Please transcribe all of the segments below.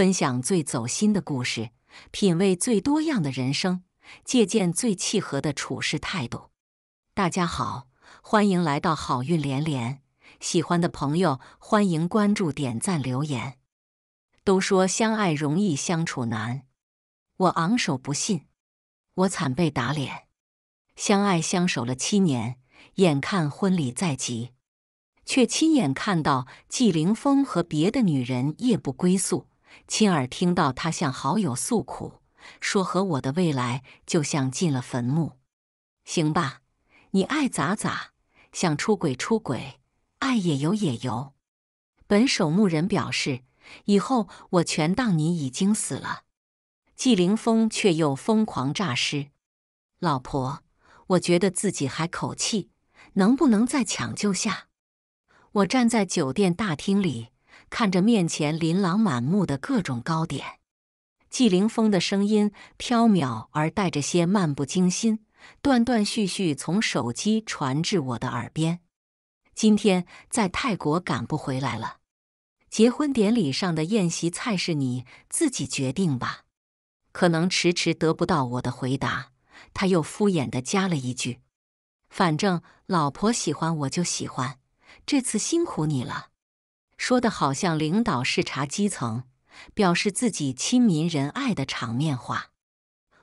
分享最走心的故事，品味最多样的人生，借鉴最契合的处事态度。大家好，欢迎来到好运连连。喜欢的朋友，欢迎关注、点赞、留言。都说相爱容易相处难，我昂首不信，我惨被打脸。相爱相守了七年，眼看婚礼在即，却亲眼看到纪凌峰和别的女人夜不归宿。亲耳听到他向好友诉苦，说和我的未来就像进了坟墓。行吧，你爱咋咋，想出轨出轨，爱也游也游。本守墓人表示，以后我全当你已经死了。纪凌峰却又疯狂诈尸：“老婆，我觉得自己还口气，能不能再抢救下？”我站在酒店大厅里。看着面前琳琅满目的各种糕点，季凌峰的声音飘渺而带着些漫不经心，断断续续从手机传至我的耳边。今天在泰国赶不回来了，结婚典礼上的宴席菜是你自己决定吧？可能迟迟得不到我的回答，他又敷衍地加了一句：“反正老婆喜欢我就喜欢，这次辛苦你了。”说的好像领导视察基层，表示自己亲民仁爱的场面话。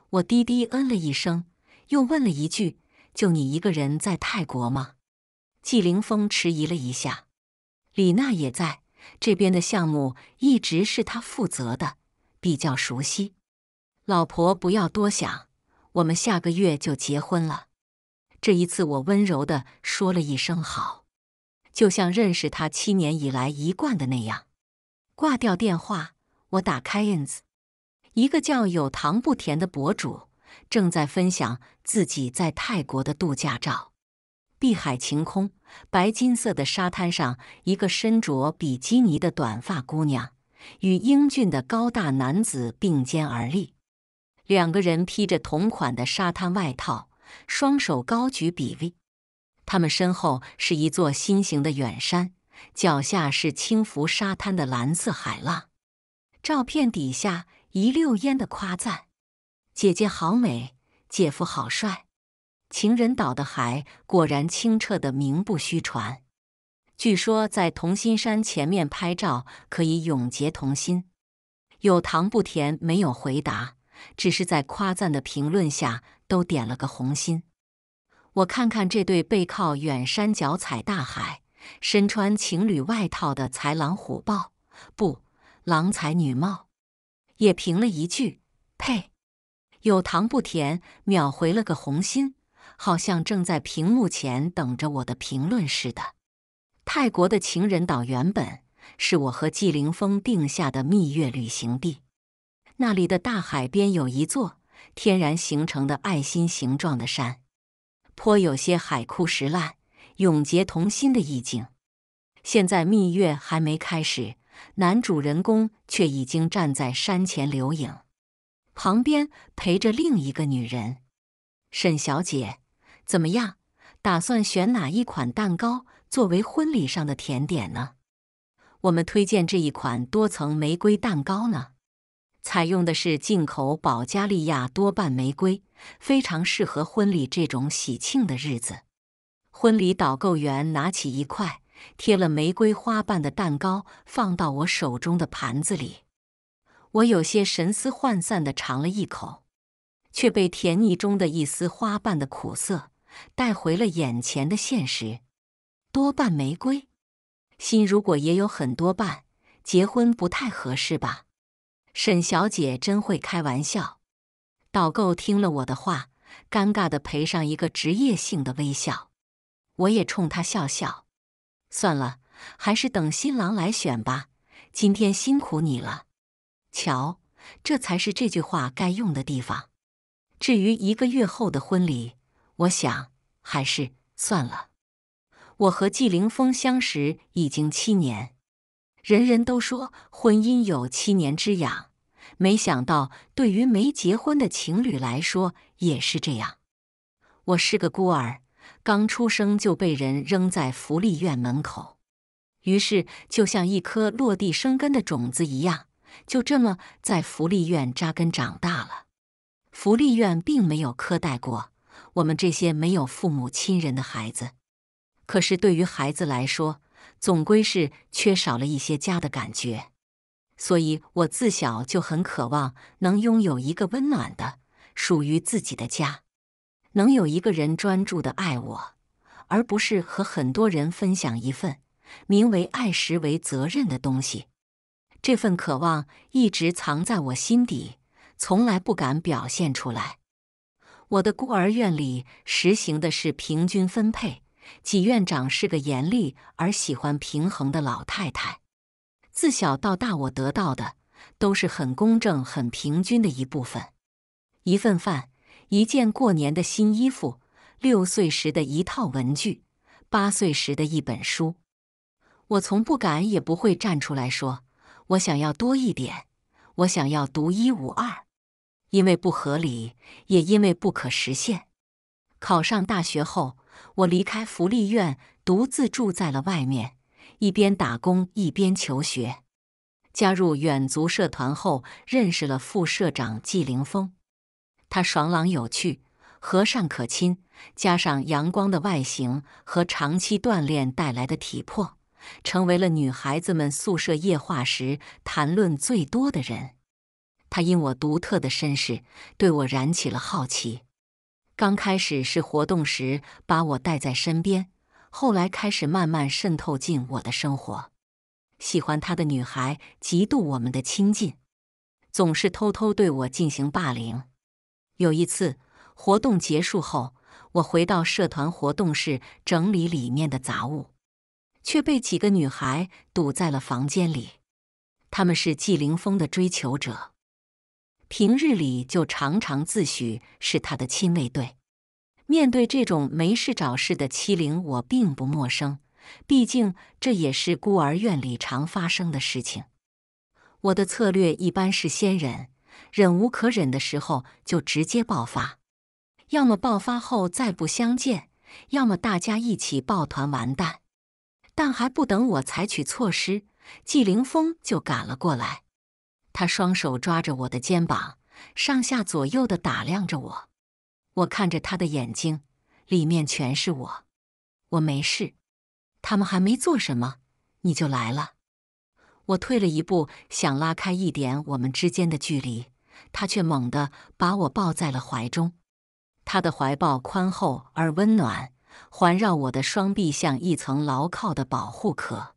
我低低嗯了一声，又问了一句：“就你一个人在泰国吗？”季凌峰迟疑了一下，李娜也在这边的项目一直是他负责的，比较熟悉。老婆，不要多想，我们下个月就结婚了。这一次，我温柔的说了一声好。就像认识他七年以来一贯的那样，挂掉电话，我打开 ins，一个叫“有糖不甜”的博主正在分享自己在泰国的度假照。碧海晴空，白金色的沙滩上，一个身着比基尼的短发姑娘与英俊的高大男子并肩而立，两个人披着同款的沙滩外套，双手高举比 V。他们身后是一座心形的远山，脚下是轻浮沙滩的蓝色海浪。照片底下一溜烟的夸赞：“姐姐好美，姐夫好帅。”情人岛的海果然清澈的名不虚传。据说在同心山前面拍照可以永结同心。有糖不甜没有回答，只是在夸赞的评论下都点了个红心。我看看这对背靠远山脚踩大海、身穿情侣外套的豺狼虎豹，不，狼才女貌，也评了一句：“呸，有糖不甜。”秒回了个红心，好像正在屏幕前等着我的评论似的。泰国的情人岛原本是我和季凌峰定下的蜜月旅行地，那里的大海边有一座天然形成的爱心形状的山。颇有些海枯石烂、永结同心的意境。现在蜜月还没开始，男主人公却已经站在山前留影，旁边陪着另一个女人。沈小姐，怎么样？打算选哪一款蛋糕作为婚礼上的甜点呢？我们推荐这一款多层玫瑰蛋糕呢。采用的是进口保加利亚多瓣玫瑰，非常适合婚礼这种喜庆的日子。婚礼导购员拿起一块贴了玫瑰花瓣的蛋糕，放到我手中的盘子里。我有些神思涣散地尝了一口，却被甜腻中的一丝花瓣的苦涩带回了眼前的现实。多瓣玫瑰，心如果也有很多瓣，结婚不太合适吧？沈小姐真会开玩笑，导购听了我的话，尴尬的赔上一个职业性的微笑。我也冲他笑笑。算了，还是等新郎来选吧。今天辛苦你了。瞧，这才是这句话该用的地方。至于一个月后的婚礼，我想还是算了。我和纪凌峰相识已经七年，人人都说婚姻有七年之痒。没想到，对于没结婚的情侣来说也是这样。我是个孤儿，刚出生就被人扔在福利院门口，于是就像一颗落地生根的种子一样，就这么在福利院扎根长大了。福利院并没有苛待过我们这些没有父母亲人的孩子，可是对于孩子来说，总归是缺少了一些家的感觉。所以我自小就很渴望能拥有一个温暖的、属于自己的家，能有一个人专注的爱我，而不是和很多人分享一份名为爱、实为责任的东西。这份渴望一直藏在我心底，从来不敢表现出来。我的孤儿院里实行的是平均分配，几院长是个严厉而喜欢平衡的老太太。自小到大，我得到的都是很公正、很平均的一部分。一份饭，一件过年的新衣服，六岁时的一套文具，八岁时的一本书。我从不敢，也不会站出来说：“我想要多一点，我想要独一无二。”因为不合理，也因为不可实现。考上大学后，我离开福利院，独自住在了外面。一边打工一边求学，加入远足社团后，认识了副社长季凌峰。他爽朗有趣，和善可亲，加上阳光的外形和长期锻炼带来的体魄，成为了女孩子们宿舍夜话时谈论最多的人。他因我独特的身世，对我燃起了好奇。刚开始是活动时把我带在身边。后来开始慢慢渗透进我的生活，喜欢他的女孩嫉妒我们的亲近，总是偷偷对我进行霸凌。有一次活动结束后，我回到社团活动室整理里面的杂物，却被几个女孩堵在了房间里。他们是季凌风的追求者，平日里就常常自诩是他的亲卫队。面对这种没事找事的欺凌，我并不陌生，毕竟这也是孤儿院里常发生的事情。我的策略一般是先忍，忍无可忍的时候就直接爆发，要么爆发后再不相见，要么大家一起抱团完蛋。但还不等我采取措施，纪凌峰就赶了过来，他双手抓着我的肩膀，上下左右的打量着我。我看着他的眼睛，里面全是我。我没事，他们还没做什么，你就来了。我退了一步，想拉开一点我们之间的距离，他却猛地把我抱在了怀中。他的怀抱宽厚而温暖，环绕我的双臂像一层牢靠的保护壳。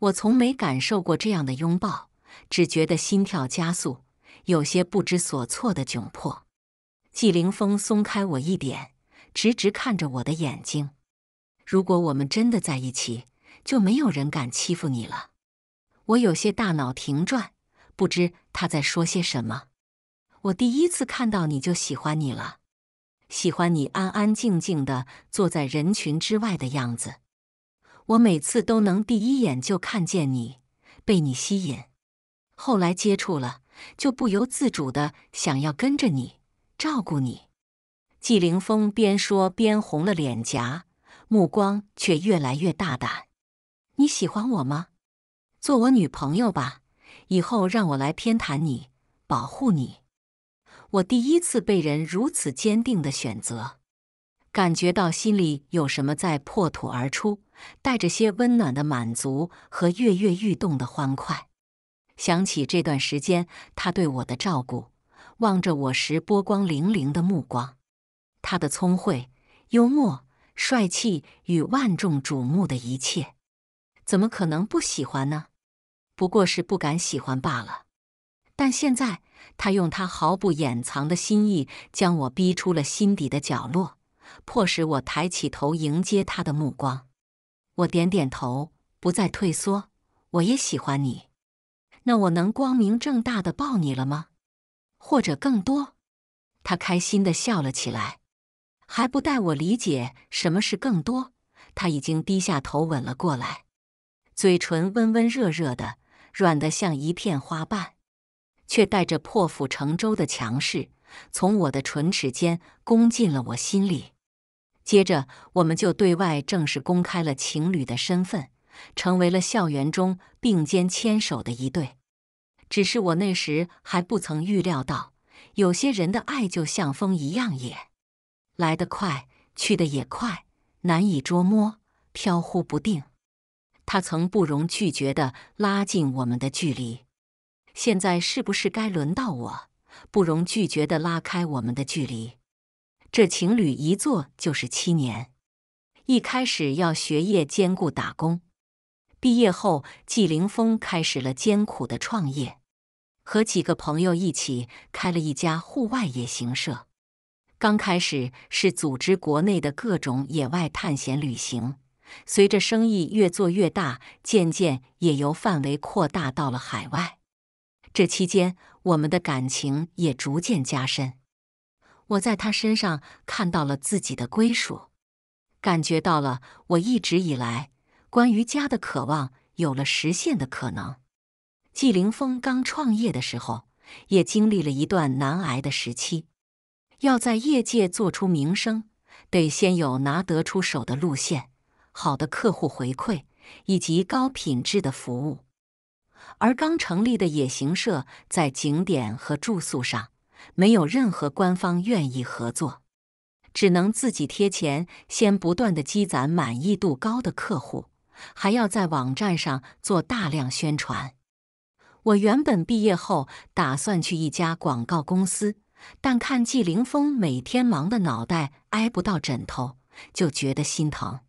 我从没感受过这样的拥抱，只觉得心跳加速，有些不知所措的窘迫。纪凌风松开我一点，直直看着我的眼睛。如果我们真的在一起，就没有人敢欺负你了。我有些大脑停转，不知他在说些什么。我第一次看到你就喜欢你了，喜欢你安安静静的坐在人群之外的样子。我每次都能第一眼就看见你，被你吸引。后来接触了，就不由自主的想要跟着你。照顾你，季凌峰边说边红了脸颊，目光却越来越大胆。你喜欢我吗？做我女朋友吧，以后让我来偏袒你，保护你。我第一次被人如此坚定的选择，感觉到心里有什么在破土而出，带着些温暖的满足和跃跃欲动的欢快。想起这段时间他对我的照顾。望着我时波光粼粼的目光，他的聪慧、幽默、帅气与万众瞩目的一切，怎么可能不喜欢呢？不过是不敢喜欢罢了。但现在他用他毫不掩藏的心意将我逼出了心底的角落，迫使我抬起头迎接他的目光。我点点头，不再退缩。我也喜欢你，那我能光明正大的抱你了吗？或者更多，他开心的笑了起来，还不待我理解什么是更多，他已经低下头吻了过来，嘴唇温温热热的，软的像一片花瓣，却带着破釜沉舟的强势，从我的唇齿间攻进了我心里。接着，我们就对外正式公开了情侣的身份，成为了校园中并肩牵手的一对。只是我那时还不曾预料到，有些人的爱就像风一样，也来得快，去得也快，难以捉摸，飘忽不定。他曾不容拒绝的拉近我们的距离，现在是不是该轮到我不容拒绝的拉开我们的距离？这情侣一做就是七年，一开始要学业兼顾打工。毕业后，季凌峰开始了艰苦的创业，和几个朋友一起开了一家户外野行社。刚开始是组织国内的各种野外探险旅行，随着生意越做越大，渐渐也由范围扩大到了海外。这期间，我们的感情也逐渐加深。我在他身上看到了自己的归属，感觉到了我一直以来。关于家的渴望有了实现的可能。季凌峰刚创业的时候，也经历了一段难挨的时期。要在业界做出名声，得先有拿得出手的路线、好的客户回馈以及高品质的服务。而刚成立的野行社在景点和住宿上没有任何官方愿意合作，只能自己贴钱，先不断的积攒满意度高的客户。还要在网站上做大量宣传。我原本毕业后打算去一家广告公司，但看季凌峰每天忙的脑袋挨不到枕头，就觉得心疼，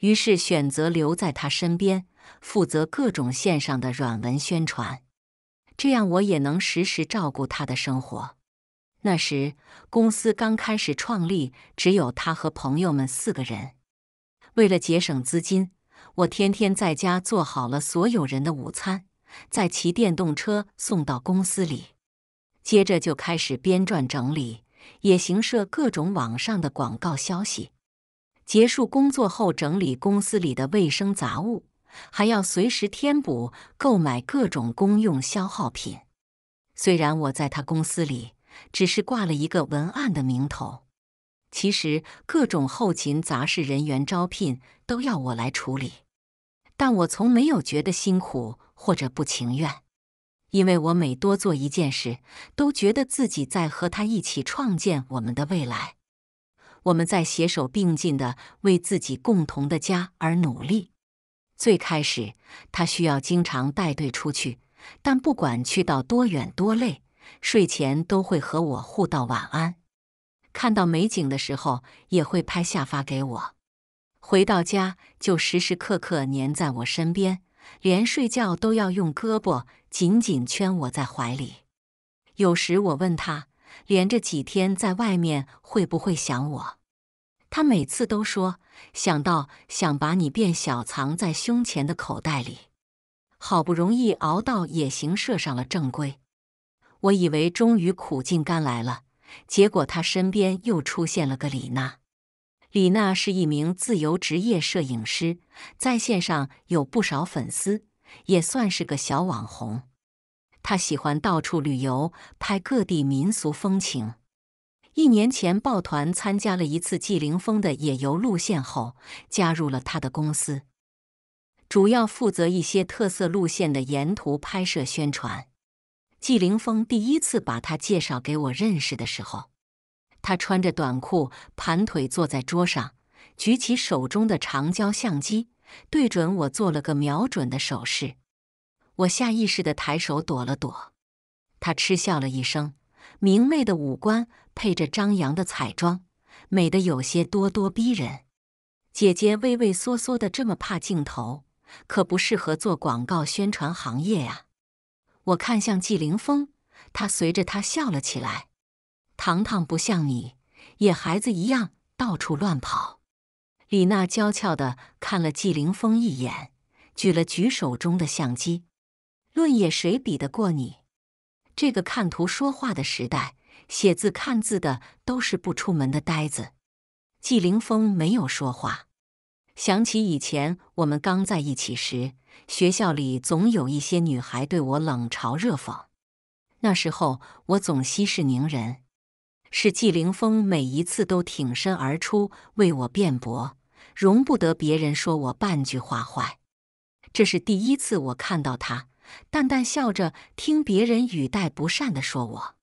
于是选择留在他身边，负责各种线上的软文宣传。这样我也能时时照顾他的生活。那时公司刚开始创立，只有他和朋友们四个人，为了节省资金。我天天在家做好了所有人的午餐，再骑电动车送到公司里，接着就开始编撰整理也行社各种网上的广告消息。结束工作后，整理公司里的卫生杂物，还要随时添补购买各种公用消耗品。虽然我在他公司里只是挂了一个文案的名头，其实各种后勤杂事人员招聘。都要我来处理，但我从没有觉得辛苦或者不情愿，因为我每多做一件事，都觉得自己在和他一起创建我们的未来，我们在携手并进的为自己共同的家而努力。最开始他需要经常带队出去，但不管去到多远多累，睡前都会和我互道晚安，看到美景的时候也会拍下发给我。回到家就时时刻刻黏在我身边，连睡觉都要用胳膊紧紧圈我在怀里。有时我问他，连着几天在外面会不会想我？他每次都说想到想把你变小藏在胸前的口袋里。好不容易熬到野行社上了正规，我以为终于苦尽甘来了，结果他身边又出现了个李娜。李娜是一名自由职业摄影师，在线上有不少粉丝，也算是个小网红。她喜欢到处旅游，拍各地民俗风情。一年前，抱团参加了一次纪凌峰的野游路线后，加入了他的公司，主要负责一些特色路线的沿途拍摄宣传。纪凌峰第一次把他介绍给我认识的时候。他穿着短裤，盘腿坐在桌上，举起手中的长焦相机，对准我做了个瞄准的手势。我下意识的抬手躲了躲。他嗤笑了一声，明媚的五官配着张扬的彩妆，美得有些咄咄逼人。姐姐畏畏缩缩的这么怕镜头，可不适合做广告宣传行业啊！我看向纪凌峰，他随着他笑了起来。糖糖不像你野孩子一样到处乱跑，李娜娇俏的看了纪凌峰一眼，举了举手中的相机。论野，谁比得过你？这个看图说话的时代，写字看字的都是不出门的呆子。纪凌峰没有说话，想起以前我们刚在一起时，学校里总有一些女孩对我冷嘲热讽，那时候我总息事宁人。是纪凌峰每一次都挺身而出为我辩驳，容不得别人说我半句话坏。这是第一次我看到他淡淡笑着听别人语带不善的说我，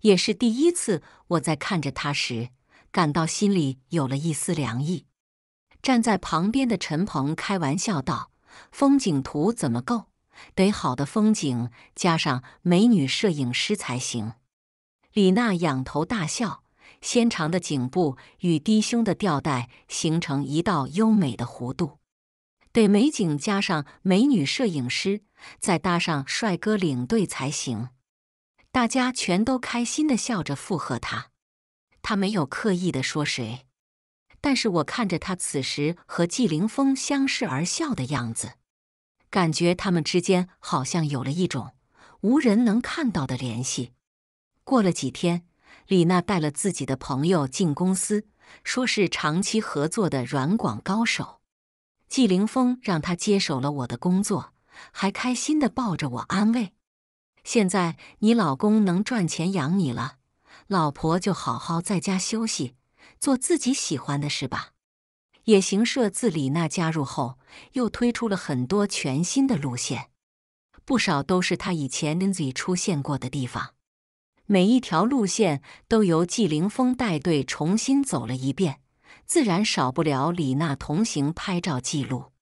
也是第一次我在看着他时感到心里有了一丝凉意。站在旁边的陈鹏开玩笑道：“风景图怎么够？得好的风景加上美女摄影师才行。”李娜仰头大笑，纤长的颈部与低胸的吊带形成一道优美的弧度。得美景加上美女摄影师，再搭上帅哥领队才行。大家全都开心的笑着附和他。他没有刻意的说谁，但是我看着他此时和纪凌峰相视而笑的样子，感觉他们之间好像有了一种无人能看到的联系。过了几天，李娜带了自己的朋友进公司，说是长期合作的软广高手。季凌峰让他接手了我的工作，还开心的抱着我安慰：“现在你老公能赚钱养你了，老婆就好好在家休息，做自己喜欢的事吧。”野行社自李娜加入后，又推出了很多全新的路线，不少都是她以前 nz 出现过的地方。每一条路线都由季凌峰带队重新走了一遍，自然少不了李娜同行拍照记录。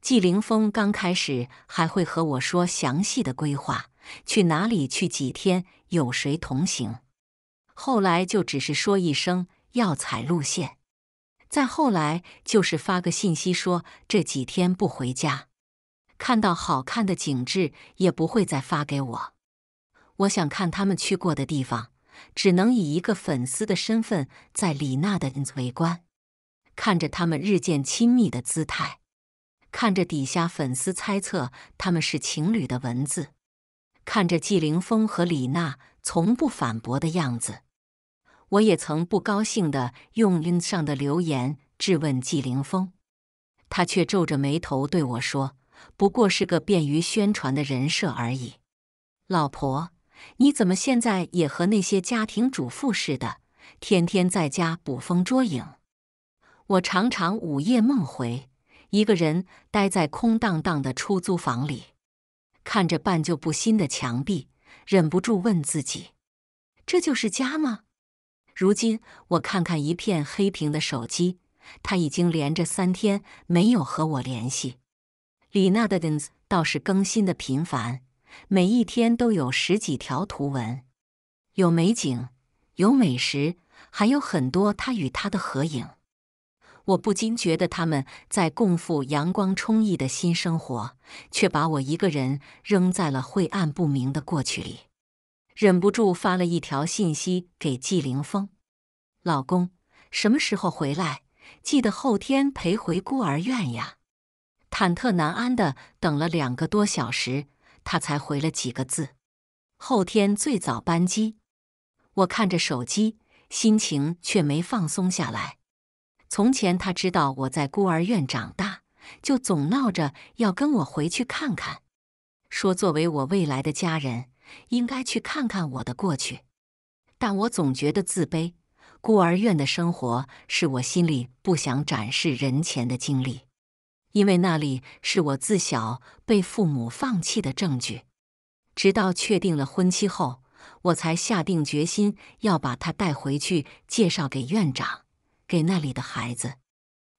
季凌峰刚开始还会和我说详细的规划，去哪里，去几天，有谁同行。后来就只是说一声要踩路线，再后来就是发个信息说这几天不回家，看到好看的景致也不会再发给我。我想看他们去过的地方，只能以一个粉丝的身份在李娜的围观，看着他们日渐亲密的姿态，看着底下粉丝猜测他们是情侣的文字，看着纪凌峰和李娜从不反驳的样子，我也曾不高兴的用 ins 上的留言质问纪凌峰，他却皱着眉头对我说：“不过是个便于宣传的人设而已，老婆。”你怎么现在也和那些家庭主妇似的，天天在家捕风捉影？我常常午夜梦回，一个人待在空荡荡的出租房里，看着半旧不新的墙壁，忍不住问自己：这就是家吗？如今我看看一片黑屏的手机，他已经连着三天没有和我联系。李娜的 ins 倒是更新的频繁。每一天都有十几条图文，有美景，有美食，还有很多他与他的合影。我不禁觉得他们在共赴阳光充溢的新生活，却把我一个人扔在了晦暗不明的过去里，忍不住发了一条信息给纪凌风：“老公，什么时候回来？记得后天陪回孤儿院呀。”忐忑难安的等了两个多小时。他才回了几个字，后天最早班机。我看着手机，心情却没放松下来。从前他知道我在孤儿院长大，就总闹着要跟我回去看看，说作为我未来的家人，应该去看看我的过去。但我总觉得自卑，孤儿院的生活是我心里不想展示人前的经历。因为那里是我自小被父母放弃的证据。直到确定了婚期后，我才下定决心要把他带回去，介绍给院长，给那里的孩子，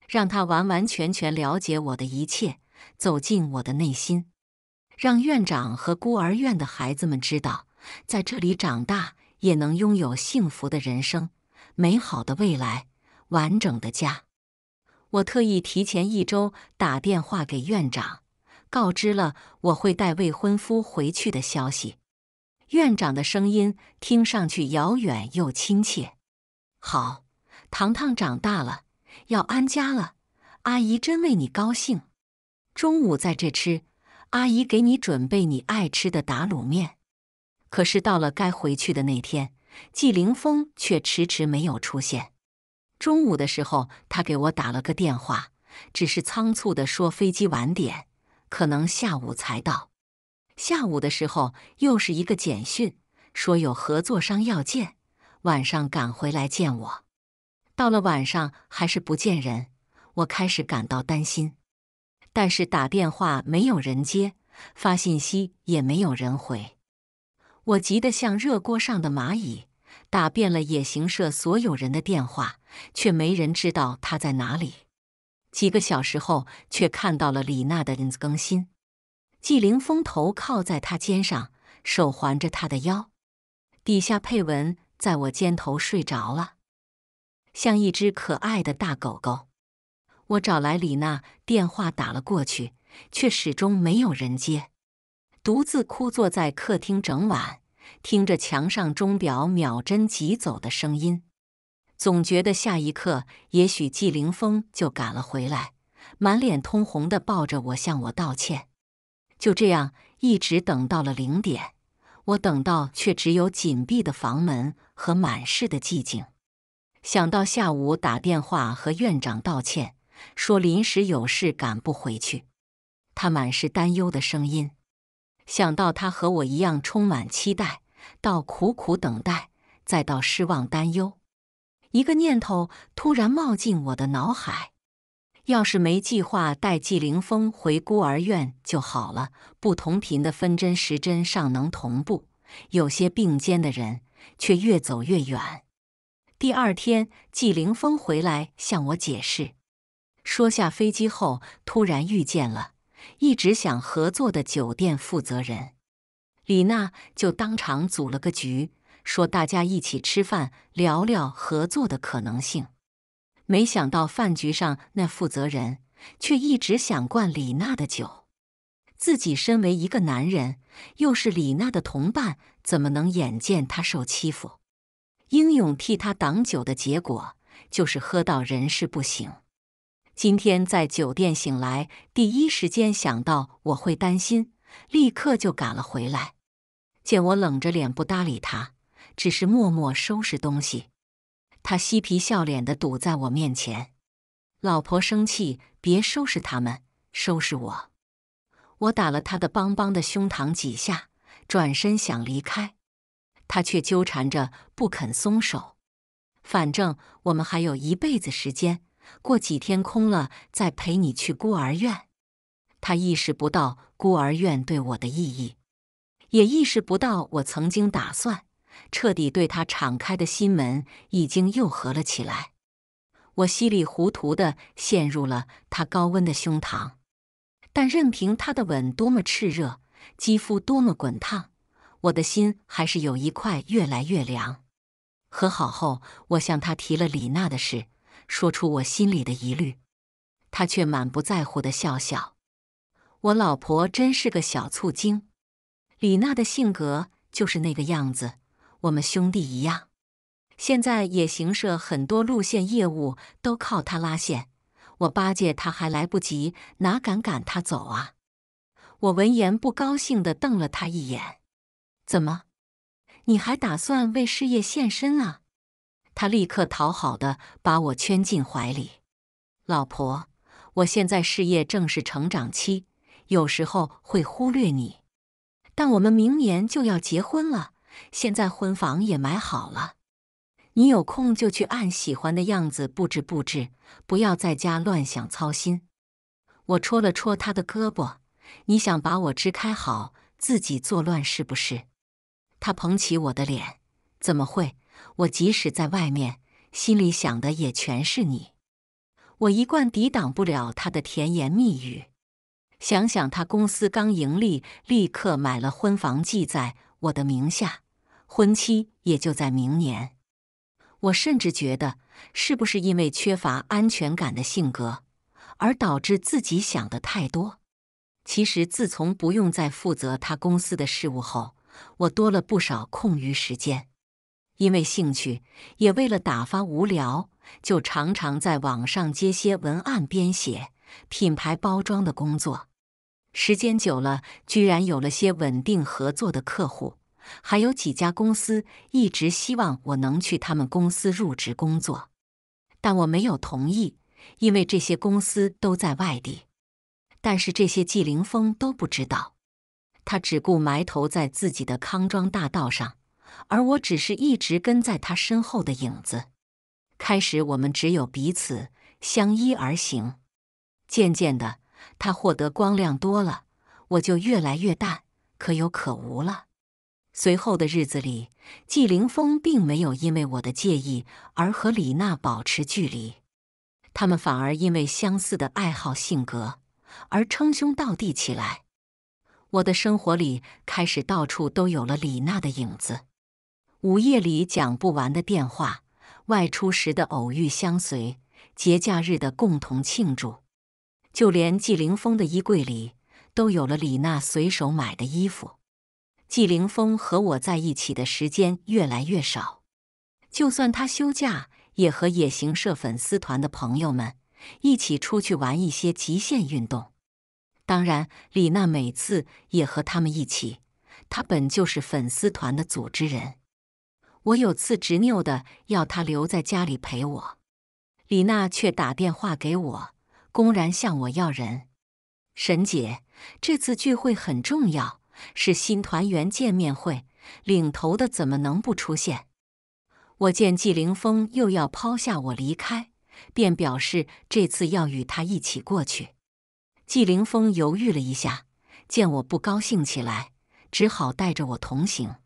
让他完完全全了解我的一切，走进我的内心，让院长和孤儿院的孩子们知道，在这里长大也能拥有幸福的人生、美好的未来、完整的家。我特意提前一周打电话给院长，告知了我会带未婚夫回去的消息。院长的声音听上去遥远又亲切。好，糖糖长大了，要安家了，阿姨真为你高兴。中午在这吃，阿姨给你准备你爱吃的打卤面。可是到了该回去的那天，季凌峰却迟迟没有出现。中午的时候，他给我打了个电话，只是仓促地说飞机晚点，可能下午才到。下午的时候，又是一个简讯，说有合作商要见，晚上赶回来见我。到了晚上还是不见人，我开始感到担心。但是打电话没有人接，发信息也没有人回，我急得像热锅上的蚂蚁。打遍了野行社所有人的电话，却没人知道他在哪里。几个小时后，却看到了李娜的 i n 更新。纪凌峰头靠在他肩上，手环着他的腰，底下配文：“在我肩头睡着了，像一只可爱的大狗狗。”我找来李娜电话打了过去，却始终没有人接，独自枯坐在客厅整晚。听着墙上钟表秒针急走的声音，总觉得下一刻也许纪凌峰就赶了回来，满脸通红的抱着我向我道歉。就这样一直等到了零点，我等到却只有紧闭的房门和满室的寂静。想到下午打电话和院长道歉，说临时有事赶不回去，他满是担忧的声音。想到他和我一样充满期待，到苦苦等待，再到失望担忧，一个念头突然冒进我的脑海：要是没计划带纪凌峰回孤儿院就好了。不同频的分针时针上能同步，有些并肩的人却越走越远。第二天，纪凌峰回来向我解释，说下飞机后突然遇见了。一直想合作的酒店负责人李娜就当场组了个局，说大家一起吃饭聊聊合作的可能性。没想到饭局上那负责人却一直想灌李娜的酒，自己身为一个男人，又是李娜的同伴，怎么能眼见她受欺负？英勇替她挡酒的结果就是喝到人事不省。今天在酒店醒来，第一时间想到我会担心，立刻就赶了回来。见我冷着脸不搭理他，只是默默收拾东西。他嬉皮笑脸的堵在我面前：“老婆生气，别收拾他们，收拾我。”我打了他的邦邦的胸膛几下，转身想离开，他却纠缠着不肯松手。反正我们还有一辈子时间。过几天空了再陪你去孤儿院。他意识不到孤儿院对我的意义，也意识不到我曾经打算彻底对他敞开的心门已经又合了起来。我稀里糊涂地陷入了他高温的胸膛，但任凭他的吻多么炽热，肌肤多么滚烫，我的心还是有一块越来越凉。和好后，我向他提了李娜的事。说出我心里的疑虑，他却满不在乎的笑笑。我老婆真是个小醋精，李娜的性格就是那个样子，我们兄弟一样。现在野行社很多路线业务都靠她拉线，我巴结她还来不及，哪敢赶她走啊？我闻言不高兴地瞪了他一眼：“怎么？你还打算为事业献身啊？”他立刻讨好的把我圈进怀里，老婆，我现在事业正是成长期，有时候会忽略你，但我们明年就要结婚了，现在婚房也买好了，你有空就去按喜欢的样子布置布置，不要在家乱想操心。我戳了戳他的胳膊，你想把我支开，好自己作乱是不是？他捧起我的脸，怎么会？我即使在外面，心里想的也全是你。我一贯抵挡不了他的甜言蜜语。想想他公司刚盈利，立刻买了婚房，记在我的名下，婚期也就在明年。我甚至觉得，是不是因为缺乏安全感的性格，而导致自己想的太多？其实，自从不用再负责他公司的事务后，我多了不少空余时间。因为兴趣，也为了打发无聊，就常常在网上接些文案编写、品牌包装的工作。时间久了，居然有了些稳定合作的客户，还有几家公司一直希望我能去他们公司入职工作，但我没有同意，因为这些公司都在外地。但是这些纪凌峰都不知道，他只顾埋头在自己的康庄大道上。而我只是一直跟在他身后的影子。开始，我们只有彼此相依而行。渐渐的，他获得光亮多了，我就越来越淡，可有可无了。随后的日子里，纪凌峰并没有因为我的介意而和李娜保持距离，他们反而因为相似的爱好、性格而称兄道弟起来。我的生活里开始到处都有了李娜的影子。午夜里讲不完的电话，外出时的偶遇相随，节假日的共同庆祝，就连季凌峰的衣柜里都有了李娜随手买的衣服。季凌峰和我在一起的时间越来越少，就算他休假，也和野行社粉丝团的朋友们一起出去玩一些极限运动。当然，李娜每次也和他们一起，她本就是粉丝团的组织人。我有次执拗的要他留在家里陪我，李娜却打电话给我，公然向我要人。沈姐，这次聚会很重要，是新团员见面会，领头的怎么能不出现？我见纪凌峰又要抛下我离开，便表示这次要与他一起过去。纪凌峰犹豫了一下，见我不高兴起来，只好带着我同行。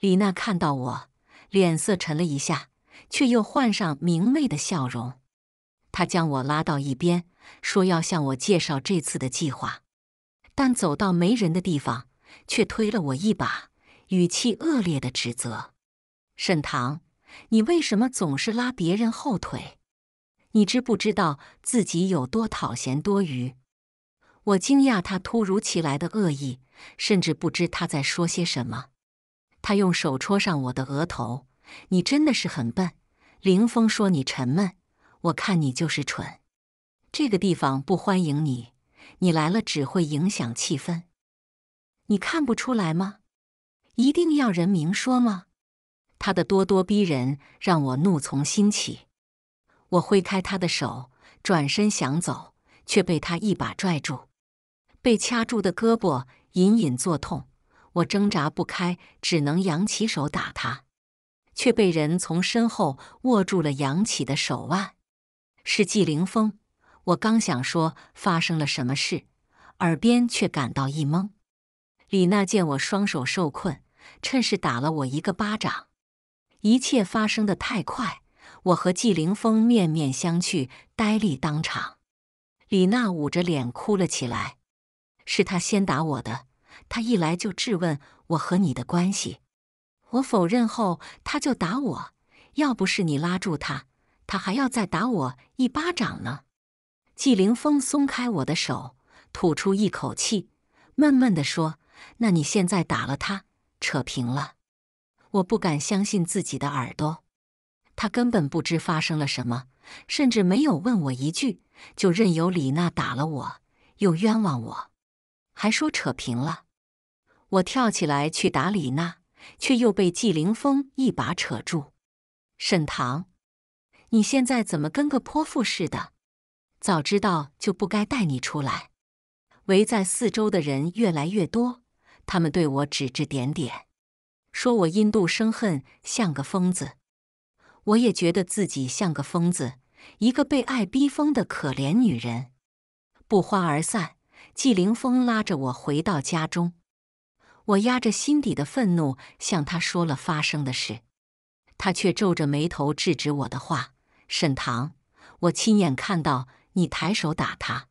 李娜看到我。脸色沉了一下，却又换上明媚的笑容。他将我拉到一边，说要向我介绍这次的计划，但走到没人的地方，却推了我一把，语气恶劣的指责：“沈棠，你为什么总是拉别人后腿？你知不知道自己有多讨嫌多余？”我惊讶他突如其来的恶意，甚至不知他在说些什么。他用手戳上我的额头：“你真的是很笨。”凌峰说：“你沉闷，我看你就是蠢。这个地方不欢迎你，你来了只会影响气氛。你看不出来吗？一定要人明说吗？”他的咄咄逼人让我怒从心起，我挥开他的手，转身想走，却被他一把拽住。被掐住的胳膊隐隐作痛。我挣扎不开，只能扬起手打他，却被人从身后握住了扬起的手腕。是季凌峰。我刚想说发生了什么事，耳边却感到一懵。李娜见我双手受困，趁势打了我一个巴掌。一切发生的太快，我和季凌峰面面相觑，呆立当场。李娜捂着脸哭了起来，是他先打我的。他一来就质问我和你的关系，我否认后他就打我，要不是你拉住他，他还要再打我一巴掌呢。纪凌峰松开我的手，吐出一口气，闷闷的说：“那你现在打了他，扯平了。”我不敢相信自己的耳朵，他根本不知发生了什么，甚至没有问我一句，就任由李娜打了我，又冤枉我，还说扯平了。我跳起来去打李娜，却又被纪凌峰一把扯住。沈棠，你现在怎么跟个泼妇似的？早知道就不该带你出来。围在四周的人越来越多，他们对我指指点点，说我因妒生恨，像个疯子。我也觉得自己像个疯子，一个被爱逼疯的可怜女人。不欢而散，纪凌峰拉着我回到家中。我压着心底的愤怒，向他说了发生的事，他却皱着眉头制止我的话：“沈棠，我亲眼看到你抬手打他，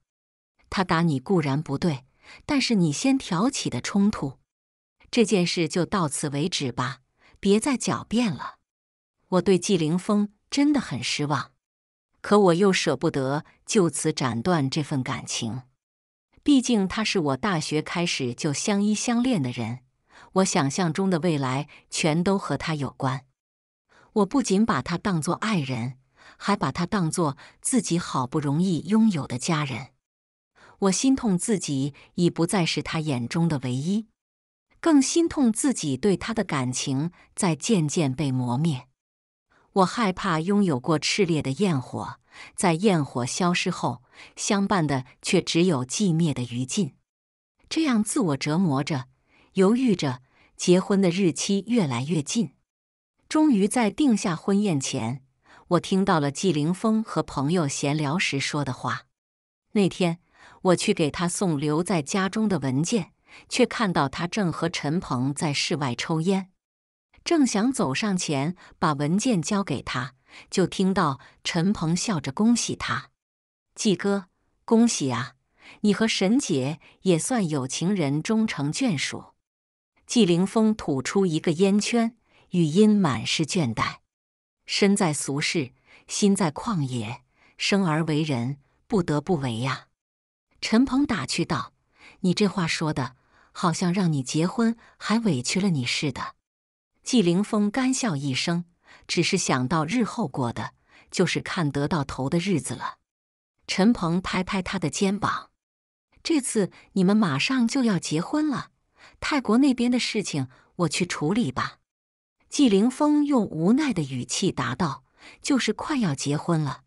他打你固然不对，但是你先挑起的冲突，这件事就到此为止吧，别再狡辩了。”我对纪凌峰真的很失望，可我又舍不得就此斩断这份感情。毕竟他是我大学开始就相依相恋的人，我想象中的未来全都和他有关。我不仅把他当作爱人，还把他当作自己好不容易拥有的家人。我心痛自己已不再是他眼中的唯一，更心痛自己对他的感情在渐渐被磨灭。我害怕拥有过炽烈的焰火。在焰火消失后，相伴的却只有寂灭的余烬。这样自我折磨着，犹豫着，结婚的日期越来越近。终于在定下婚宴前，我听到了纪凌峰和朋友闲聊时说的话。那天我去给他送留在家中的文件，却看到他正和陈鹏在室外抽烟，正想走上前把文件交给他。就听到陈鹏笑着恭喜他：“季哥，恭喜啊！你和沈姐也算有情人终成眷属。”季凌峰吐出一个烟圈，语音满是倦怠：“身在俗世，心在旷野，生而为人，不得不为呀。”陈鹏打趣道：“你这话说的，好像让你结婚还委屈了你似的。”季凌峰干笑一声。只是想到日后过的就是看得到头的日子了。陈鹏拍拍他的肩膀：“这次你们马上就要结婚了，泰国那边的事情我去处理吧。”纪凌峰用无奈的语气答道：“就是快要结婚了，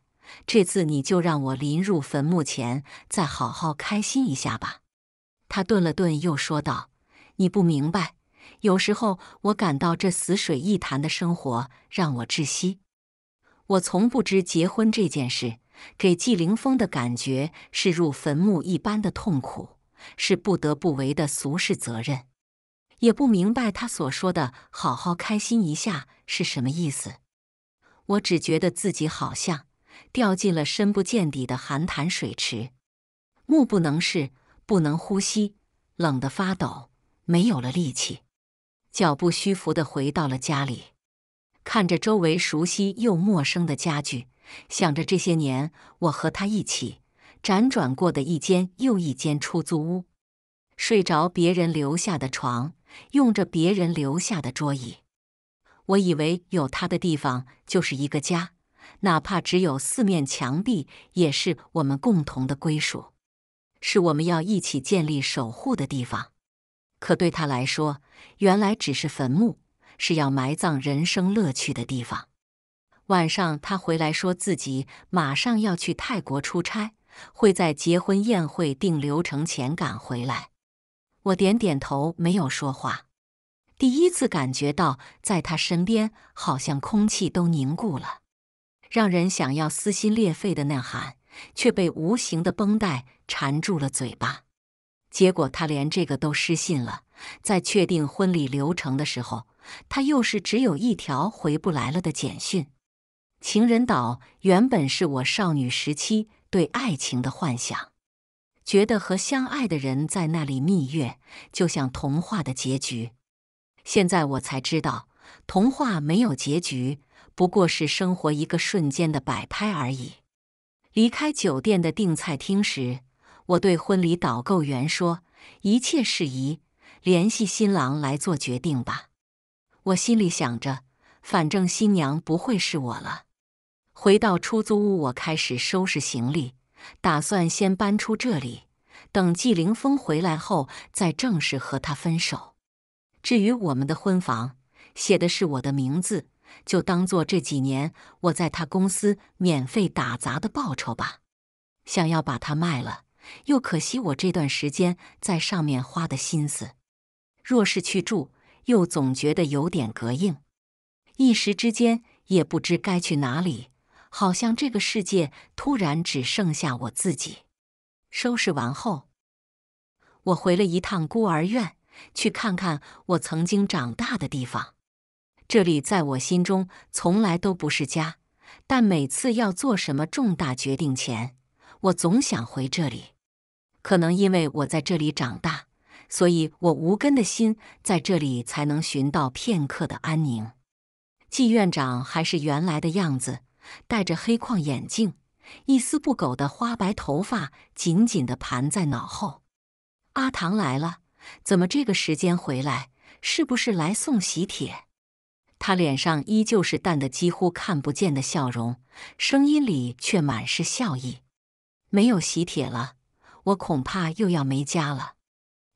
这次你就让我临入坟墓前再好好开心一下吧。”他顿了顿，又说道：“你不明白。”有时候我感到这死水一潭的生活让我窒息。我从不知结婚这件事给纪凌峰的感觉是入坟墓一般的痛苦，是不得不为的俗世责任，也不明白他所说的“好好开心一下”是什么意思。我只觉得自己好像掉进了深不见底的寒潭水池，目不能视，不能呼吸，冷得发抖，没有了力气。脚步虚浮地回到了家里，看着周围熟悉又陌生的家具，想着这些年我和他一起辗转过的一间又一间出租屋，睡着别人留下的床，用着别人留下的桌椅。我以为有他的地方就是一个家，哪怕只有四面墙壁，也是我们共同的归属，是我们要一起建立、守护的地方。可对他来说，原来只是坟墓，是要埋葬人生乐趣的地方。晚上他回来说自己马上要去泰国出差，会在结婚宴会定流程前赶回来。我点点头，没有说话。第一次感觉到在他身边，好像空气都凝固了，让人想要撕心裂肺的呐喊，却被无形的绷带缠住了嘴巴。结果他连这个都失信了。在确定婚礼流程的时候，他又是只有一条回不来了的简讯。情人岛原本是我少女时期对爱情的幻想，觉得和相爱的人在那里蜜月，就像童话的结局。现在我才知道，童话没有结局，不过是生活一个瞬间的摆拍而已。离开酒店的订菜厅时。我对婚礼导购员说：“一切事宜联系新郎来做决定吧。”我心里想着，反正新娘不会是我了。回到出租屋，我开始收拾行李，打算先搬出这里，等季凌峰回来后再正式和他分手。至于我们的婚房，写的是我的名字，就当做这几年我在他公司免费打杂的报酬吧。想要把它卖了。又可惜我这段时间在上面花的心思，若是去住，又总觉得有点隔应。一时之间也不知该去哪里，好像这个世界突然只剩下我自己。收拾完后，我回了一趟孤儿院，去看看我曾经长大的地方。这里在我心中从来都不是家，但每次要做什么重大决定前，我总想回这里。可能因为我在这里长大，所以我无根的心在这里才能寻到片刻的安宁。季院长还是原来的样子，戴着黑框眼镜，一丝不苟的花白头发紧紧的盘在脑后。阿唐来了，怎么这个时间回来？是不是来送喜帖？他脸上依旧是淡的几乎看不见的笑容，声音里却满是笑意。没有喜帖了。我恐怕又要没家了。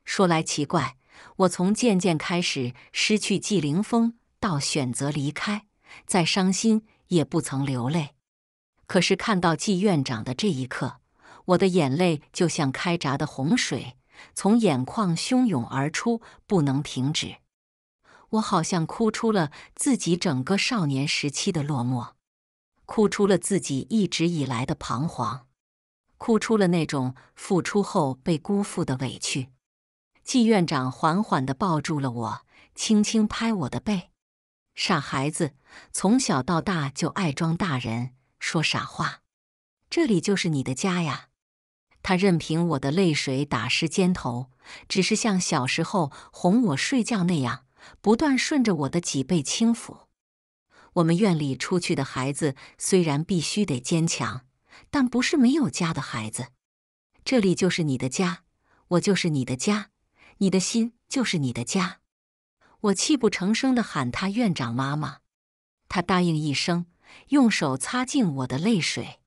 说来奇怪，我从渐渐开始失去纪凌峰，到选择离开，再伤心也不曾流泪。可是看到纪院长的这一刻，我的眼泪就像开闸的洪水，从眼眶汹涌而出，不能停止。我好像哭出了自己整个少年时期的落寞，哭出了自己一直以来的彷徨。哭出了那种付出后被辜负的委屈。季院长缓缓的抱住了我，轻轻拍我的背：“傻孩子，从小到大就爱装大人，说傻话。这里就是你的家呀。”他任凭我的泪水打湿肩头，只是像小时候哄我睡觉那样，不断顺着我的脊背轻抚。我们院里出去的孩子，虽然必须得坚强。但不是没有家的孩子，这里就是你的家，我就是你的家，你的心就是你的家。我泣不成声的喊他院长妈妈，他答应一声，用手擦净我的泪水。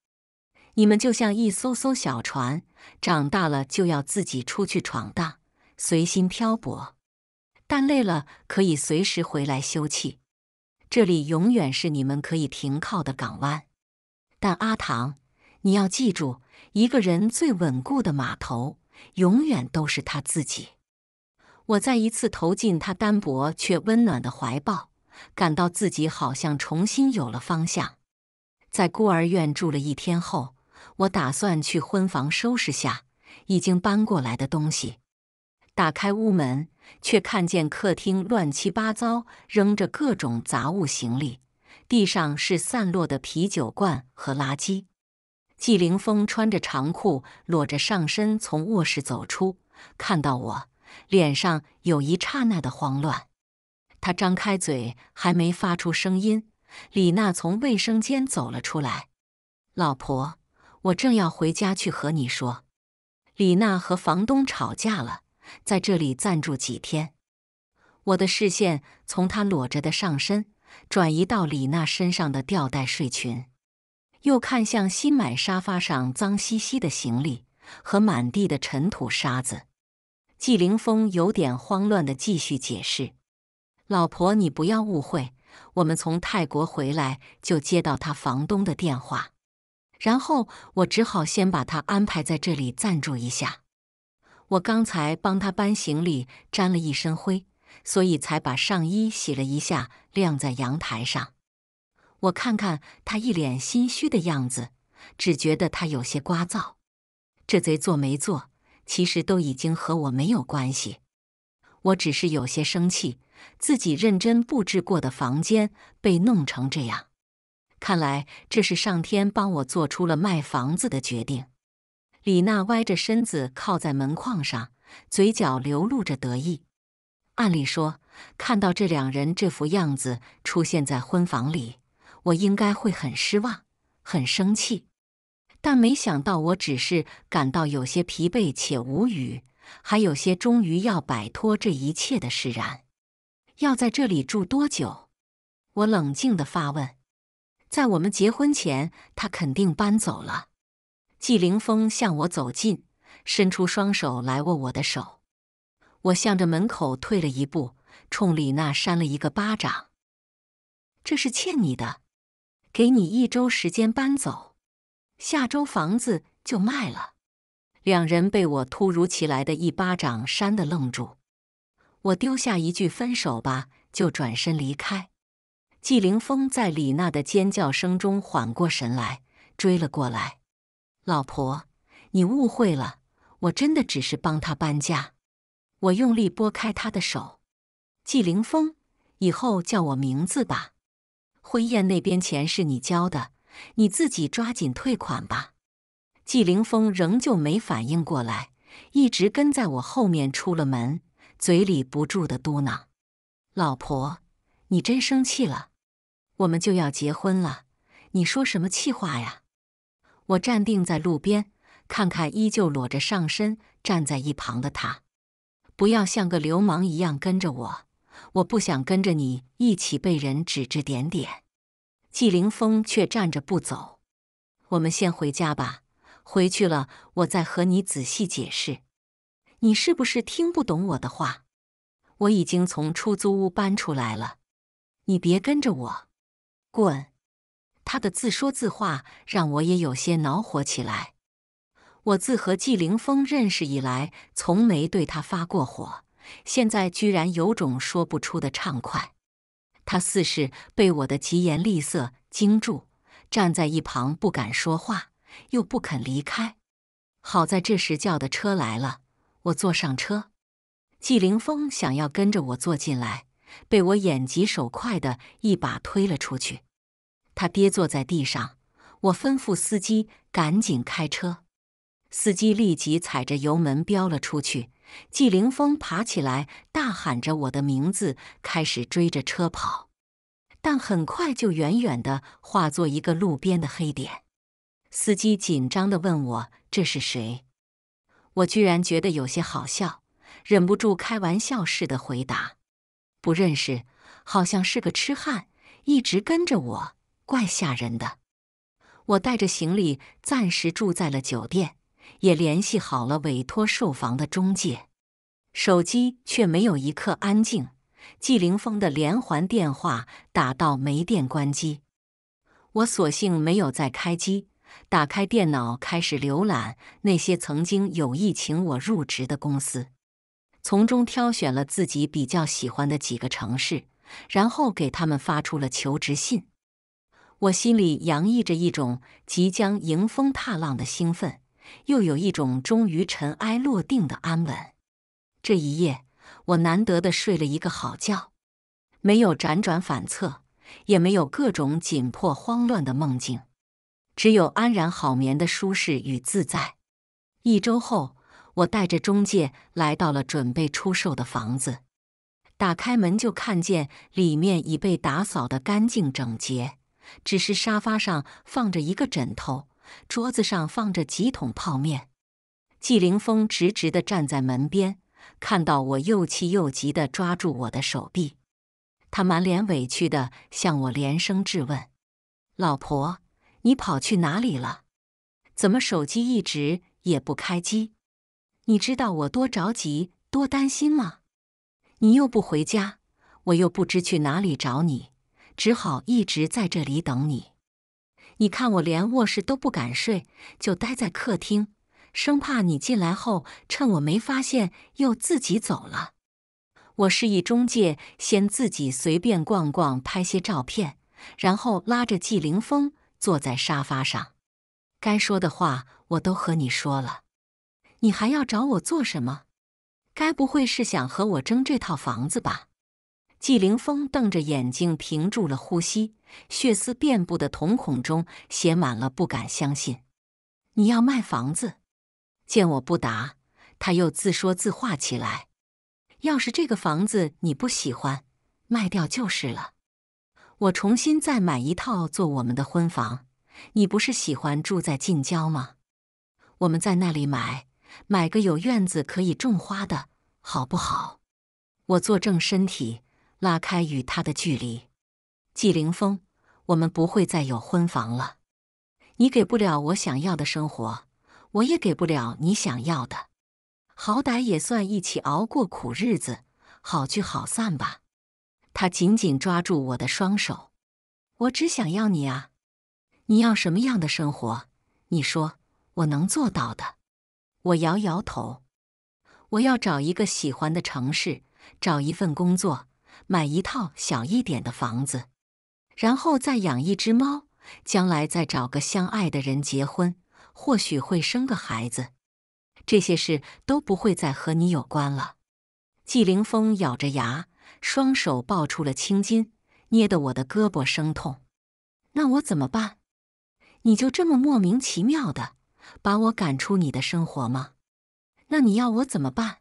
你们就像一艘艘小船，长大了就要自己出去闯荡，随心漂泊，但累了可以随时回来休憩，这里永远是你们可以停靠的港湾。但阿唐。你要记住，一个人最稳固的码头，永远都是他自己。我再一次投进他单薄却温暖的怀抱，感到自己好像重新有了方向。在孤儿院住了一天后，我打算去婚房收拾下已经搬过来的东西。打开屋门，却看见客厅乱七八糟，扔着各种杂物、行李，地上是散落的啤酒罐和垃圾。季凌峰穿着长裤，裸着上身从卧室走出，看到我，脸上有一刹那的慌乱。他张开嘴，还没发出声音，李娜从卫生间走了出来。老婆，我正要回家去和你说，李娜和房东吵架了，在这里暂住几天。我的视线从他裸着的上身转移到李娜身上的吊带睡裙。又看向新买沙发上脏兮兮的行李和满地的尘土沙子，季凌峰有点慌乱地继续解释：“老婆，你不要误会，我们从泰国回来就接到他房东的电话，然后我只好先把他安排在这里暂住一下。我刚才帮他搬行李，沾了一身灰，所以才把上衣洗了一下，晾在阳台上。”我看看他一脸心虚的样子，只觉得他有些聒噪。这贼做没做，其实都已经和我没有关系。我只是有些生气，自己认真布置过的房间被弄成这样。看来这是上天帮我做出了卖房子的决定。李娜歪着身子靠在门框上，嘴角流露着得意。按理说，看到这两人这副样子出现在婚房里。我应该会很失望，很生气，但没想到我只是感到有些疲惫且无语，还有些终于要摆脱这一切的释然。要在这里住多久？我冷静的发问。在我们结婚前，他肯定搬走了。季凌峰向我走近，伸出双手来握我的手。我向着门口退了一步，冲李娜扇了一个巴掌。这是欠你的。给你一周时间搬走，下周房子就卖了。两人被我突如其来的一巴掌扇得愣住，我丢下一句“分手吧”，就转身离开。季凌峰在李娜的尖叫声中缓过神来，追了过来。“老婆，你误会了，我真的只是帮他搬家。”我用力拨开他的手。季凌峰，以后叫我名字吧。婚宴那边钱是你交的，你自己抓紧退款吧。季凌峰仍旧没反应过来，一直跟在我后面出了门，嘴里不住的嘟囔：“老婆，你真生气了？我们就要结婚了，你说什么气话呀？”我站定在路边，看看依旧裸着上身站在一旁的他，不要像个流氓一样跟着我。我不想跟着你一起被人指指点点，纪凌峰却站着不走。我们先回家吧，回去了我再和你仔细解释。你是不是听不懂我的话？我已经从出租屋搬出来了，你别跟着我，滚！他的自说自话让我也有些恼火起来。我自和纪凌峰认识以来，从没对他发过火。现在居然有种说不出的畅快，他似是被我的疾言厉色惊住，站在一旁不敢说话，又不肯离开。好在这时叫的车来了，我坐上车，纪凌峰想要跟着我坐进来，被我眼疾手快的一把推了出去。他跌坐在地上，我吩咐司机赶紧开车，司机立即踩着油门飙了出去。纪凌峰爬起来，大喊着我的名字，开始追着车跑，但很快就远远的化作一个路边的黑点。司机紧张的问我：“这是谁？”我居然觉得有些好笑，忍不住开玩笑似的回答：“不认识，好像是个痴汉，一直跟着我，怪吓人的。”我带着行李暂时住在了酒店。也联系好了委托售房的中介，手机却没有一刻安静。季凌峰的连环电话打到没电关机，我索性没有再开机，打开电脑开始浏览那些曾经有意请我入职的公司，从中挑选了自己比较喜欢的几个城市，然后给他们发出了求职信。我心里洋溢着一种即将迎风踏浪的兴奋。又有一种终于尘埃落定的安稳。这一夜，我难得的睡了一个好觉，没有辗转反侧，也没有各种紧迫慌乱的梦境，只有安然好眠的舒适与自在。一周后，我带着中介来到了准备出售的房子，打开门就看见里面已被打扫的干净整洁，只是沙发上放着一个枕头。桌子上放着几桶泡面，季凌峰直直地站在门边，看到我又气又急地抓住我的手臂，他满脸委屈地向我连声质问：“老婆，你跑去哪里了？怎么手机一直也不开机？你知道我多着急、多担心吗？你又不回家，我又不知去哪里找你，只好一直在这里等你。”你看，我连卧室都不敢睡，就待在客厅，生怕你进来后趁我没发现又自己走了。我示意中介先自己随便逛逛，拍些照片，然后拉着纪凌风坐在沙发上。该说的话我都和你说了，你还要找我做什么？该不会是想和我争这套房子吧？纪凌风瞪着眼睛，屏住了呼吸，血丝遍布的瞳孔中写满了不敢相信。你要卖房子？见我不答，他又自说自话起来：“要是这个房子你不喜欢，卖掉就是了。我重新再买一套做我们的婚房。你不是喜欢住在近郊吗？我们在那里买，买个有院子可以种花的，好不好？我作证，身体。”拉开与他的距离，纪凌峰，我们不会再有婚房了。你给不了我想要的生活，我也给不了你想要的。好歹也算一起熬过苦日子，好聚好散吧。他紧紧抓住我的双手，我只想要你啊！你要什么样的生活？你说，我能做到的。我摇摇头，我要找一个喜欢的城市，找一份工作。买一套小一点的房子，然后再养一只猫，将来再找个相爱的人结婚，或许会生个孩子。这些事都不会再和你有关了。季凌风咬着牙，双手抱出了青筋，捏得我的胳膊生痛。那我怎么办？你就这么莫名其妙的把我赶出你的生活吗？那你要我怎么办？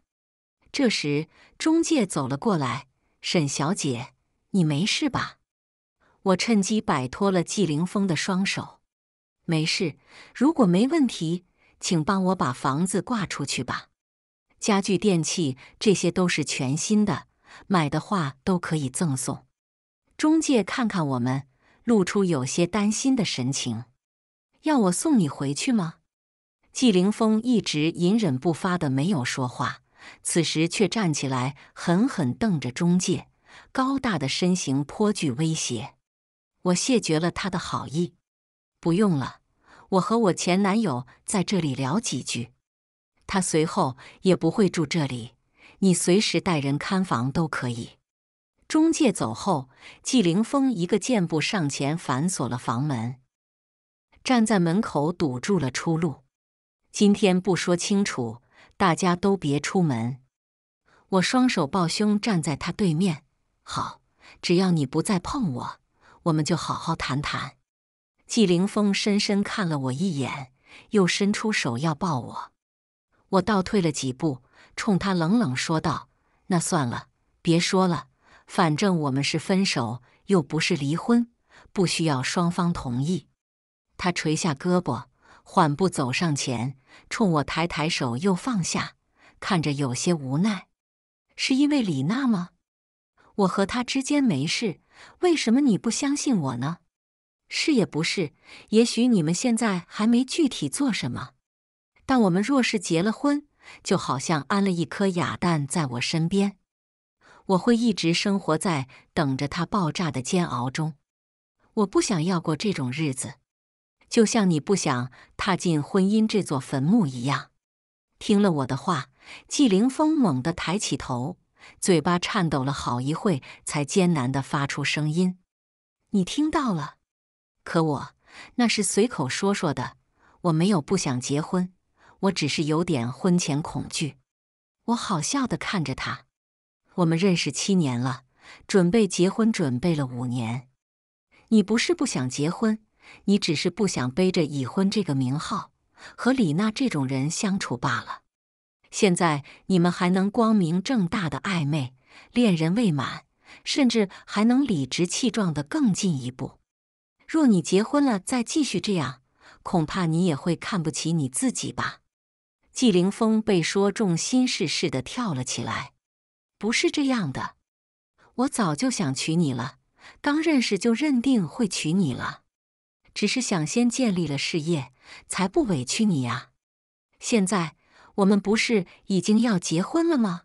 这时，中介走了过来。沈小姐，你没事吧？我趁机摆脱了季凌峰的双手。没事，如果没问题，请帮我把房子挂出去吧。家具电器这些都是全新的，买的话都可以赠送。中介看看我们，露出有些担心的神情。要我送你回去吗？季凌峰一直隐忍不发的没有说话。此时却站起来，狠狠瞪着中介。高大的身形颇具威胁。我谢绝了他的好意，不用了，我和我前男友在这里聊几句。他随后也不会住这里，你随时带人看房都可以。中介走后，纪凌峰一个箭步上前，反锁了房门，站在门口堵住了出路。今天不说清楚。大家都别出门。我双手抱胸，站在他对面。好，只要你不再碰我，我们就好好谈谈。季凌峰深深看了我一眼，又伸出手要抱我。我倒退了几步，冲他冷冷说道：“那算了，别说了。反正我们是分手，又不是离婚，不需要双方同意。”他垂下胳膊。缓步走上前，冲我抬抬手又放下，看着有些无奈。是因为李娜吗？我和她之间没事，为什么你不相信我呢？是也不是？也许你们现在还没具体做什么，但我们若是结了婚，就好像安了一颗哑弹在我身边，我会一直生活在等着它爆炸的煎熬中。我不想要过这种日子。就像你不想踏进婚姻这座坟墓一样。听了我的话，纪凌峰猛地抬起头，嘴巴颤抖了好一会，才艰难的发出声音：“你听到了？可我那是随口说说的，我没有不想结婚，我只是有点婚前恐惧。”我好笑的看着他：“我们认识七年了，准备结婚准备了五年，你不是不想结婚？”你只是不想背着已婚这个名号和李娜这种人相处罢了。现在你们还能光明正大的暧昧，恋人未满，甚至还能理直气壮的更进一步。若你结婚了再继续这样，恐怕你也会看不起你自己吧？季凌峰被说中心事似的跳了起来。不是这样的，我早就想娶你了，刚认识就认定会娶你了。只是想先建立了事业，才不委屈你呀。现在我们不是已经要结婚了吗？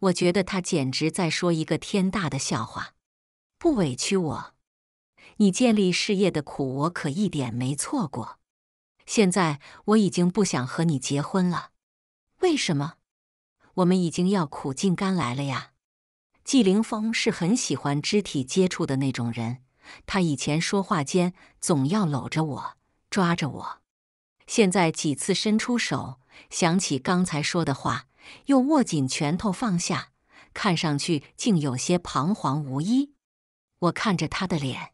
我觉得他简直在说一个天大的笑话。不委屈我，你建立事业的苦我可一点没错过。现在我已经不想和你结婚了。为什么？我们已经要苦尽甘来了呀。季凌峰是很喜欢肢体接触的那种人。他以前说话间总要搂着我，抓着我，现在几次伸出手，想起刚才说的话，又握紧拳头放下，看上去竟有些彷徨无依。我看着他的脸，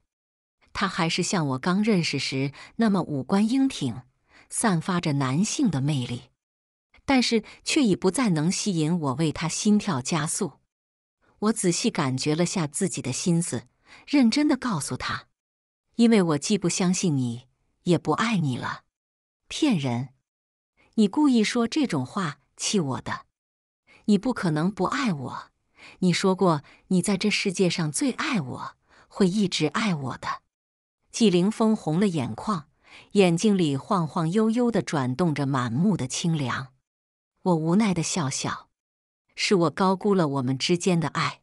他还是像我刚认识时那么五官英挺，散发着男性的魅力，但是却已不再能吸引我为他心跳加速。我仔细感觉了下自己的心思。认真的告诉他，因为我既不相信你，也不爱你了。骗人！你故意说这种话气我的。你不可能不爱我。你说过你在这世界上最爱我，会一直爱我的。纪凌峰红了眼眶，眼睛里晃晃悠悠的转动着满目的清凉。我无奈的笑笑，是我高估了我们之间的爱。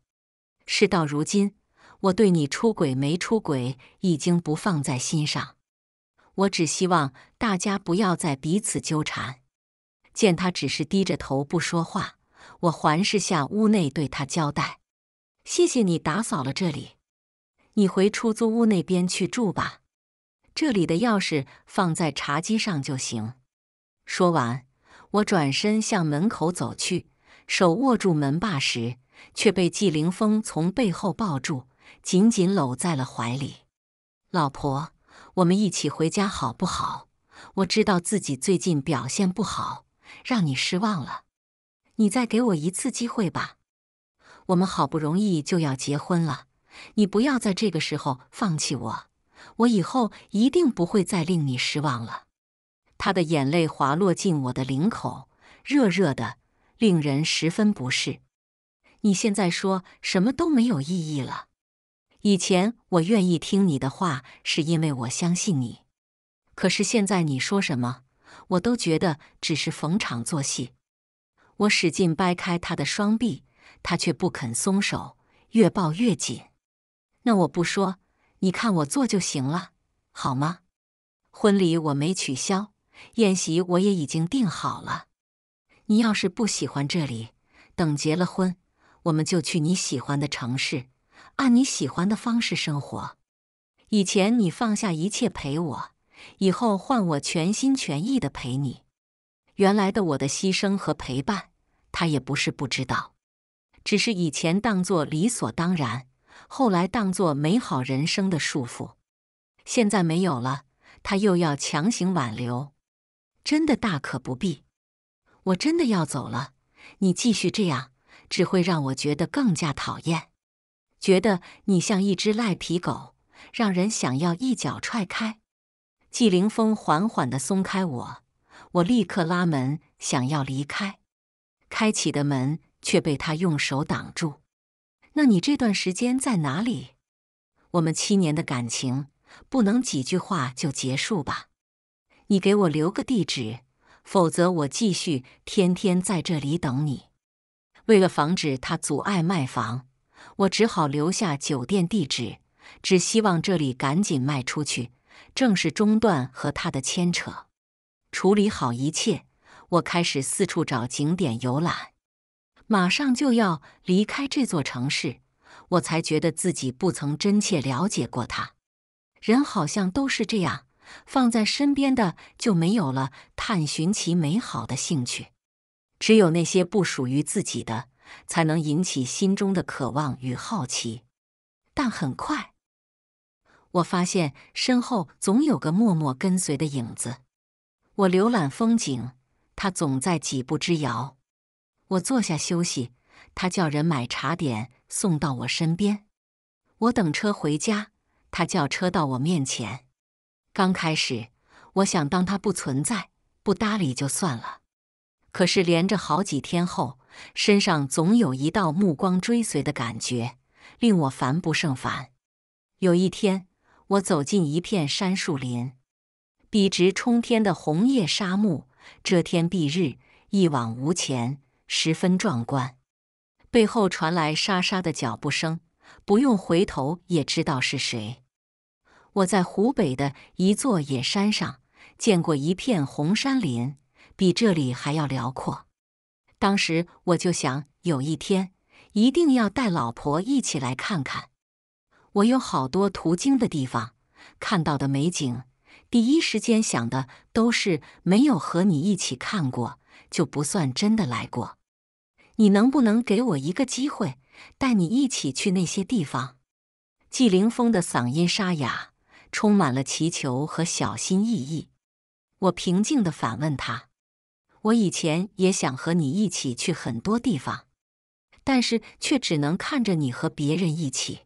事到如今。我对你出轨没出轨已经不放在心上，我只希望大家不要再彼此纠缠。见他只是低着头不说话，我环视下屋内，对他交代：“谢谢你打扫了这里，你回出租屋那边去住吧，这里的钥匙放在茶几上就行。”说完，我转身向门口走去，手握住门把时，却被纪凌风从背后抱住。紧紧搂在了怀里，老婆，我们一起回家好不好？我知道自己最近表现不好，让你失望了。你再给我一次机会吧。我们好不容易就要结婚了，你不要在这个时候放弃我。我以后一定不会再令你失望了。他的眼泪滑落进我的领口，热热的，令人十分不适。你现在说什么都没有意义了。以前我愿意听你的话，是因为我相信你。可是现在你说什么，我都觉得只是逢场作戏。我使劲掰开他的双臂，他却不肯松手，越抱越紧。那我不说，你看我做就行了，好吗？婚礼我没取消，宴席我也已经订好了。你要是不喜欢这里，等结了婚，我们就去你喜欢的城市。按你喜欢的方式生活。以前你放下一切陪我，以后换我全心全意的陪你。原来的我的牺牲和陪伴，他也不是不知道，只是以前当作理所当然，后来当作美好人生的束缚。现在没有了，他又要强行挽留，真的大可不必。我真的要走了，你继续这样，只会让我觉得更加讨厌。觉得你像一只赖皮狗，让人想要一脚踹开。季凌风缓缓的松开我，我立刻拉门想要离开，开启的门却被他用手挡住。那你这段时间在哪里？我们七年的感情不能几句话就结束吧？你给我留个地址，否则我继续天天在这里等你。为了防止他阻碍卖房。我只好留下酒店地址，只希望这里赶紧卖出去，正式中断和他的牵扯，处理好一切。我开始四处找景点游览，马上就要离开这座城市，我才觉得自己不曾真切了解过他。人好像都是这样，放在身边的就没有了探寻其美好的兴趣，只有那些不属于自己的。才能引起心中的渴望与好奇，但很快，我发现身后总有个默默跟随的影子。我浏览风景，他总在几步之遥；我坐下休息，他叫人买茶点送到我身边；我等车回家，他叫车到我面前。刚开始，我想当他不存在，不搭理就算了。可是连着好几天后，身上总有一道目光追随的感觉，令我烦不胜烦。有一天，我走进一片杉树林，笔直冲天的红叶杉木遮天蔽日，一往无前，十分壮观。背后传来沙沙的脚步声，不用回头也知道是谁。我在湖北的一座野山上见过一片红杉林。比这里还要辽阔，当时我就想，有一天一定要带老婆一起来看看。我有好多途经的地方，看到的美景，第一时间想的都是没有和你一起看过，就不算真的来过。你能不能给我一个机会，带你一起去那些地方？纪凌峰的嗓音沙哑，充满了祈求和小心翼翼。我平静的反问他。我以前也想和你一起去很多地方，但是却只能看着你和别人一起。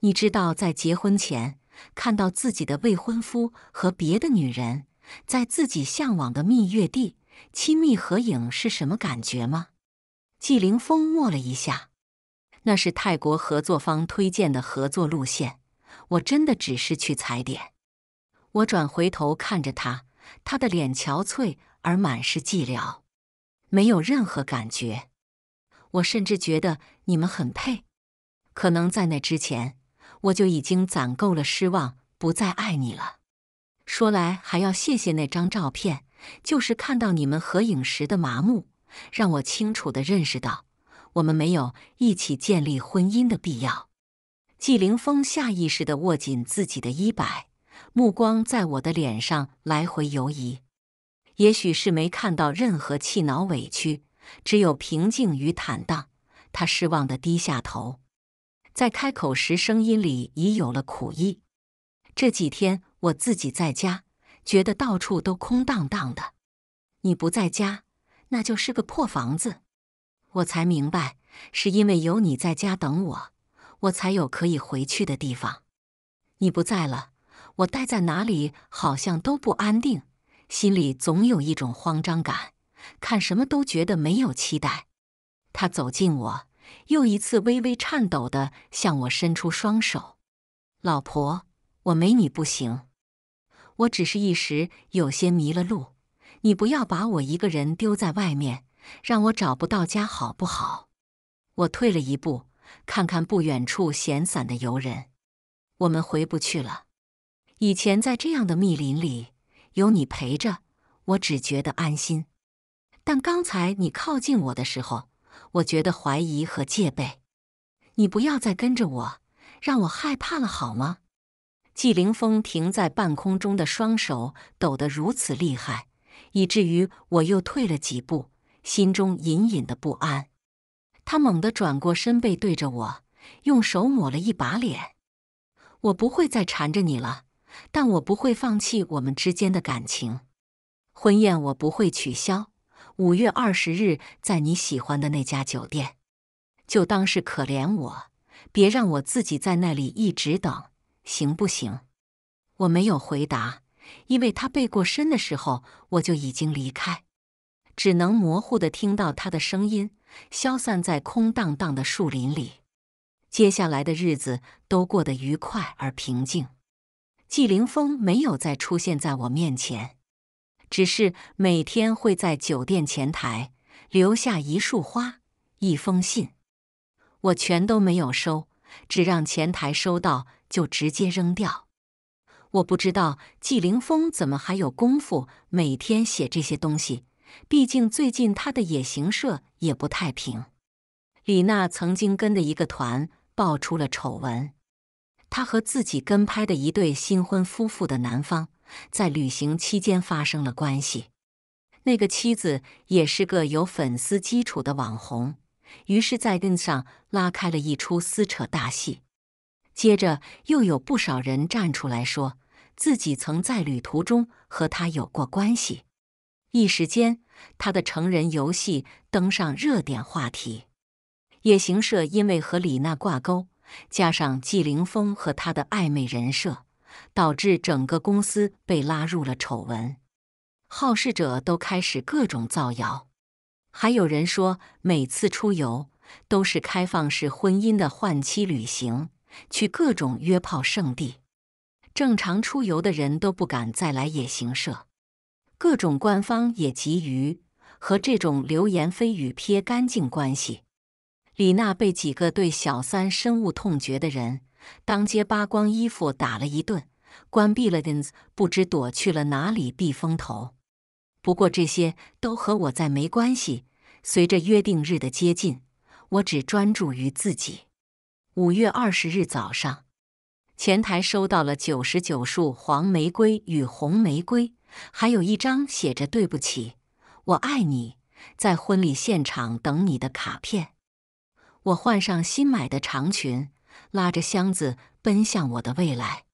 你知道在结婚前看到自己的未婚夫和别的女人在自己向往的蜜月地亲密合影是什么感觉吗？季凌峰默了一下，那是泰国合作方推荐的合作路线，我真的只是去踩点。我转回头看着他，他的脸憔悴。而满是寂寥，没有任何感觉。我甚至觉得你们很配。可能在那之前，我就已经攒够了失望，不再爱你了。说来还要谢谢那张照片，就是看到你们合影时的麻木，让我清楚的认识到，我们没有一起建立婚姻的必要。季凌峰下意识的握紧自己的衣摆，目光在我的脸上来回游移。也许是没看到任何气恼委屈，只有平静与坦荡。他失望的低下头，在开口时，声音里已有了苦意。这几天我自己在家，觉得到处都空荡荡的。你不在家，那就是个破房子。我才明白，是因为有你在家等我，我才有可以回去的地方。你不在了，我待在哪里，好像都不安定。心里总有一种慌张感，看什么都觉得没有期待。他走近我，又一次微微颤抖地向我伸出双手：“老婆，我没你不行。我只是一时有些迷了路，你不要把我一个人丢在外面，让我找不到家，好不好？”我退了一步，看看不远处闲散的游人，我们回不去了。以前在这样的密林里。有你陪着，我只觉得安心。但刚才你靠近我的时候，我觉得怀疑和戒备。你不要再跟着我，让我害怕了好吗？纪凌风停在半空中的双手抖得如此厉害，以至于我又退了几步，心中隐隐的不安。他猛地转过身，背对着我，用手抹了一把脸。我不会再缠着你了。但我不会放弃我们之间的感情，婚宴我不会取消。五月二十日，在你喜欢的那家酒店，就当是可怜我，别让我自己在那里一直等，行不行？我没有回答，因为他背过身的时候，我就已经离开，只能模糊的听到他的声音消散在空荡荡的树林里。接下来的日子都过得愉快而平静。纪凌峰没有再出现在我面前，只是每天会在酒店前台留下一束花、一封信，我全都没有收，只让前台收到就直接扔掉。我不知道纪凌峰怎么还有功夫每天写这些东西，毕竟最近他的野行社也不太平。李娜曾经跟的一个团爆出了丑闻。他和自己跟拍的一对新婚夫妇的男方在旅行期间发生了关系，那个妻子也是个有粉丝基础的网红，于是，在 N 上拉开了一出撕扯大戏。接着又有不少人站出来说自己曾在旅途中和他有过关系，一时间他的成人游戏登上热点话题。野行社因为和李娜挂钩。加上纪凌峰和他的暧昧人设，导致整个公司被拉入了丑闻。好事者都开始各种造谣，还有人说每次出游都是开放式婚姻的换妻旅行，去各种约炮圣地。正常出游的人都不敢再来野行社，各种官方也急于和这种流言蜚语撇干净关系。李娜被几个对小三深恶痛绝的人当街扒光衣服打了一顿，关闭了 ins，不知躲去了哪里避风头。不过这些都和我在没关系。随着约定日的接近，我只专注于自己。五月二十日早上，前台收到了九十九束黄玫瑰与红玫瑰，还有一张写着“对不起，我爱你，在婚礼现场等你的”卡片。我换上新买的长裙，拉着箱子奔向我的未来。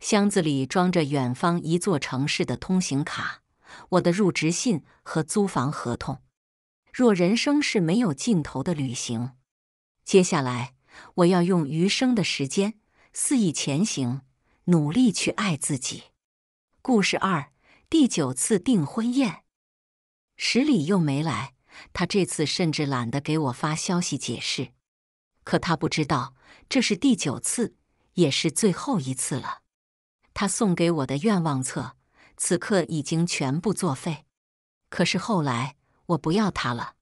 箱子里装着远方一座城市的通行卡、我的入职信和租房合同。若人生是没有尽头的旅行，接下来我要用余生的时间肆意前行，努力去爱自己。故事二：第九次订婚宴，十里又没来。他这次甚至懒得给我发消息解释，可他不知道这是第九次，也是最后一次了。他送给我的愿望册，此刻已经全部作废。可是后来我不要他了，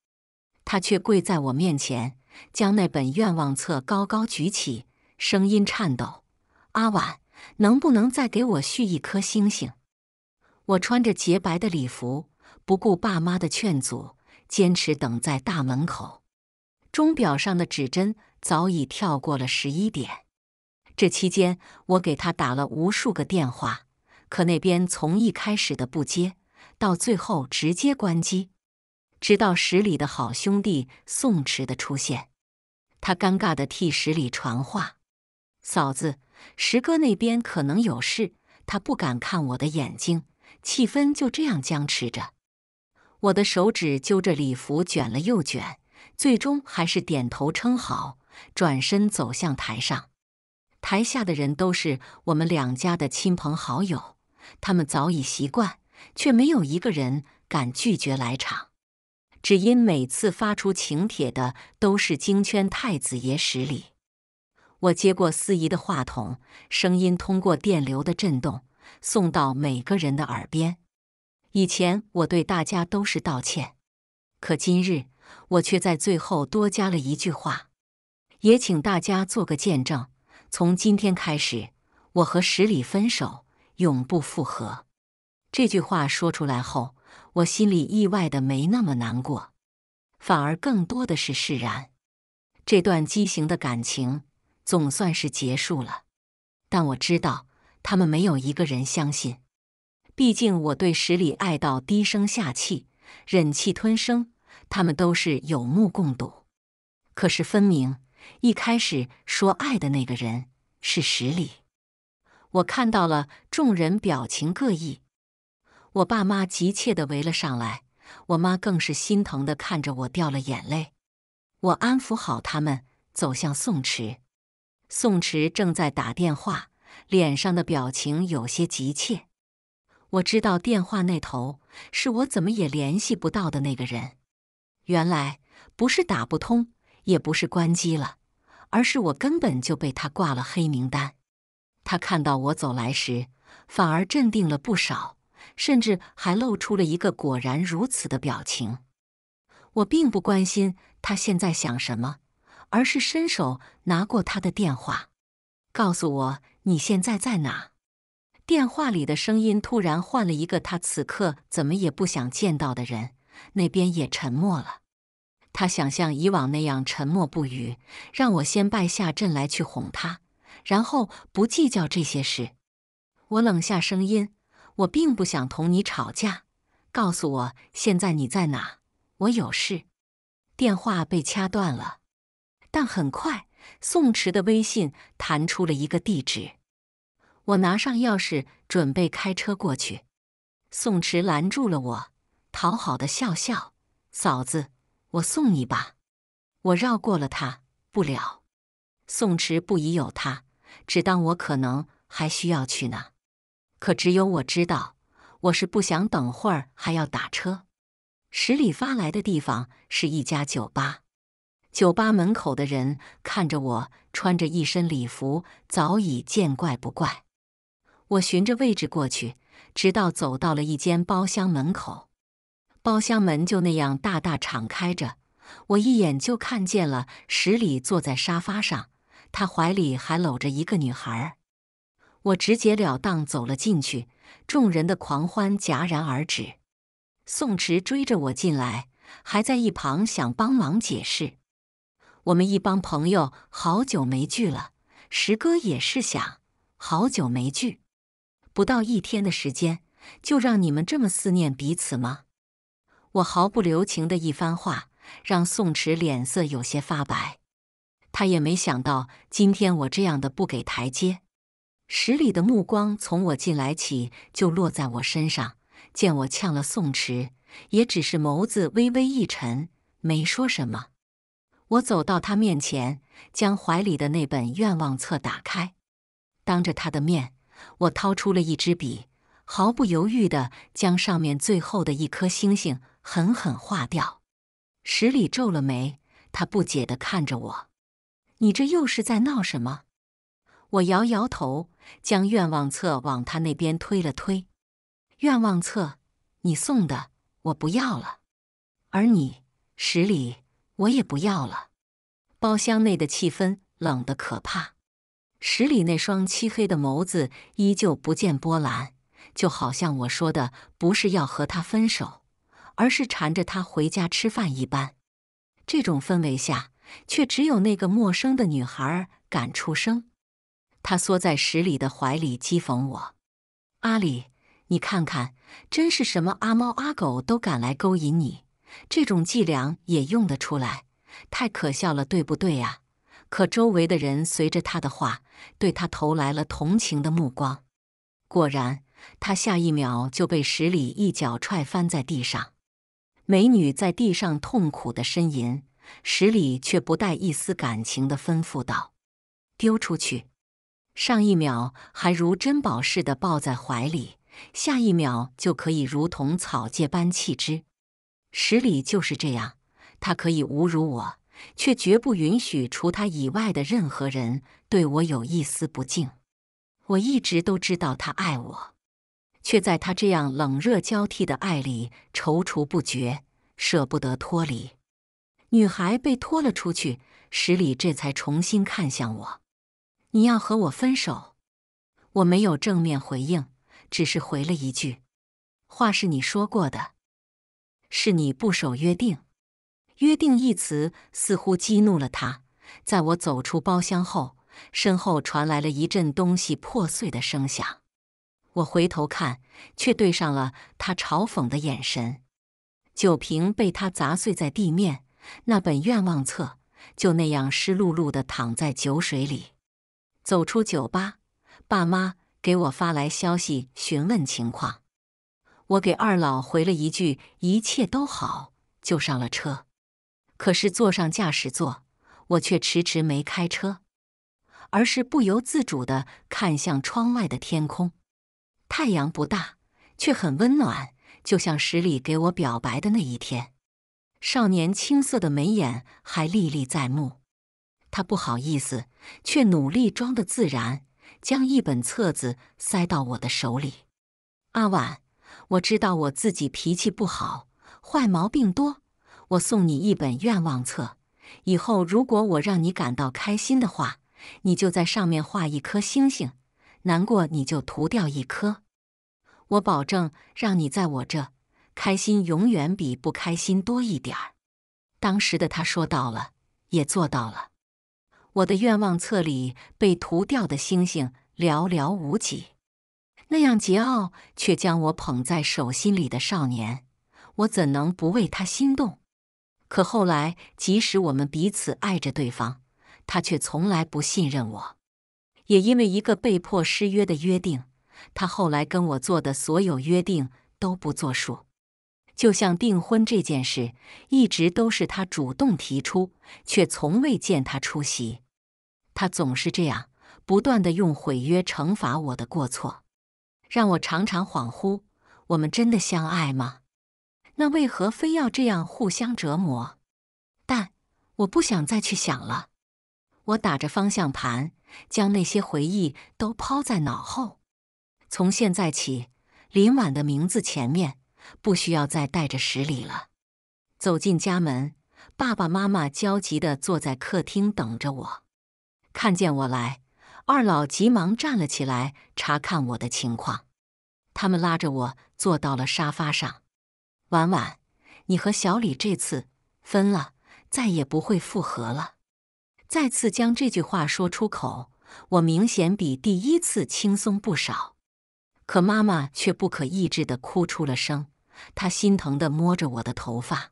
他却跪在我面前，将那本愿望册高高举起，声音颤抖：“阿婉，能不能再给我续一颗星星？”我穿着洁白的礼服，不顾爸妈的劝阻。坚持等在大门口，钟表上的指针早已跳过了十一点。这期间，我给他打了无数个电话，可那边从一开始的不接到最后直接关机。直到十里的好兄弟宋池的出现，他尴尬地替十里传话：“嫂子，石哥那边可能有事。”他不敢看我的眼睛，气氛就这样僵持着。我的手指揪着礼服卷了又卷，最终还是点头称好，转身走向台上。台下的人都是我们两家的亲朋好友，他们早已习惯，却没有一个人敢拒绝来场，只因每次发出请帖的都是京圈太子爷十里。我接过司仪的话筒，声音通过电流的震动送到每个人的耳边。以前我对大家都是道歉，可今日我却在最后多加了一句话，也请大家做个见证。从今天开始，我和十里分手，永不复合。这句话说出来后，我心里意外的没那么难过，反而更多的是释然。这段畸形的感情总算是结束了，但我知道他们没有一个人相信。毕竟我对十里爱到低声下气、忍气吞声，他们都是有目共睹。可是分明一开始说爱的那个人是十里，我看到了众人表情各异。我爸妈急切的围了上来，我妈更是心疼的看着我掉了眼泪。我安抚好他们，走向宋池。宋池正在打电话，脸上的表情有些急切。我知道电话那头是我怎么也联系不到的那个人，原来不是打不通，也不是关机了，而是我根本就被他挂了黑名单。他看到我走来时，反而镇定了不少，甚至还露出了一个“果然如此”的表情。我并不关心他现在想什么，而是伸手拿过他的电话，告诉我你现在在哪。电话里的声音突然换了一个他此刻怎么也不想见到的人，那边也沉默了。他想像以往那样沉默不语，让我先败下阵来，去哄他，然后不计较这些事。我冷下声音，我并不想同你吵架。告诉我现在你在哪？我有事。电话被掐断了，但很快，宋池的微信弹出了一个地址。我拿上钥匙，准备开车过去。宋池拦住了我，讨好的笑笑：“嫂子，我送你吧。”我绕过了他，不了。宋池不疑有他，只当我可能还需要去呢。可只有我知道，我是不想等会儿还要打车。十里发来的地方是一家酒吧，酒吧门口的人看着我穿着一身礼服，早已见怪不怪。我循着位置过去，直到走到了一间包厢门口，包厢门就那样大大敞开着，我一眼就看见了十里坐在沙发上，他怀里还搂着一个女孩儿。我直截了当走了进去，众人的狂欢戛然而止。宋池追着我进来，还在一旁想帮忙解释。我们一帮朋友好久没聚了，石哥也是想好久没聚。不到一天的时间，就让你们这么思念彼此吗？我毫不留情的一番话，让宋池脸色有些发白。他也没想到今天我这样的不给台阶。十里的目光从我进来起就落在我身上，见我呛了宋池，也只是眸子微微一沉，没说什么。我走到他面前，将怀里的那本愿望册打开，当着他的面。我掏出了一支笔，毫不犹豫的将上面最后的一颗星星狠狠划掉。十里皱了眉，他不解的看着我：“你这又是在闹什么？”我摇摇头，将愿望册往他那边推了推：“愿望册，你送的我不要了，而你，十里，我也不要了。”包厢内的气氛冷的可怕。十里那双漆黑的眸子依旧不见波澜，就好像我说的不是要和他分手，而是缠着他回家吃饭一般。这种氛围下，却只有那个陌生的女孩敢出声。她缩在十里的怀里，讥讽我：“阿里，你看看，真是什么阿猫阿狗都敢来勾引你，这种伎俩也用得出来，太可笑了，对不对啊？”可周围的人随着他的话，对他投来了同情的目光。果然，他下一秒就被十里一脚踹翻在地上。美女在地上痛苦的呻吟，十里却不带一丝感情的吩咐道：“丢出去！”上一秒还如珍宝似的抱在怀里，下一秒就可以如同草芥般弃之。十里就是这样，他可以侮辱我。却绝不允许除他以外的任何人对我有一丝不敬。我一直都知道他爱我，却在他这样冷热交替的爱里踌躇不决，舍不得脱离。女孩被拖了出去，十里这才重新看向我：“你要和我分手？”我没有正面回应，只是回了一句：“话是你说过的，是你不守约定。”约定一词似乎激怒了他。在我走出包厢后，身后传来了一阵东西破碎的声响。我回头看，却对上了他嘲讽的眼神。酒瓶被他砸碎在地面，那本愿望册就那样湿漉漉的躺在酒水里。走出酒吧，爸妈给我发来消息询问情况，我给二老回了一句“一切都好”，就上了车。可是坐上驾驶座，我却迟迟没开车，而是不由自主的看向窗外的天空。太阳不大，却很温暖，就像十里给我表白的那一天。少年青涩的眉眼还历历在目，他不好意思，却努力装的自然，将一本册子塞到我的手里。阿婉，我知道我自己脾气不好，坏毛病多。我送你一本愿望册，以后如果我让你感到开心的话，你就在上面画一颗星星；难过你就涂掉一颗。我保证，让你在我这开心永远比不开心多一点儿。当时的他说到了，也做到了。我的愿望册里被涂掉的星星寥寥无几。那样桀骜却将我捧在手心里的少年，我怎能不为他心动？可后来，即使我们彼此爱着对方，他却从来不信任我。也因为一个被迫失约的约定，他后来跟我做的所有约定都不作数。就像订婚这件事，一直都是他主动提出，却从未见他出席。他总是这样，不断的用毁约惩罚我的过错，让我常常恍惚：我们真的相爱吗？那为何非要这样互相折磨？但我不想再去想了。我打着方向盘，将那些回忆都抛在脑后。从现在起，林婉的名字前面不需要再带着十里了。走进家门，爸爸妈妈焦急地坐在客厅等着我。看见我来，二老急忙站了起来，查看我的情况。他们拉着我坐到了沙发上。婉婉，你和小李这次分了，再也不会复合了。再次将这句话说出口，我明显比第一次轻松不少，可妈妈却不可抑制的哭出了声。她心疼的摸着我的头发，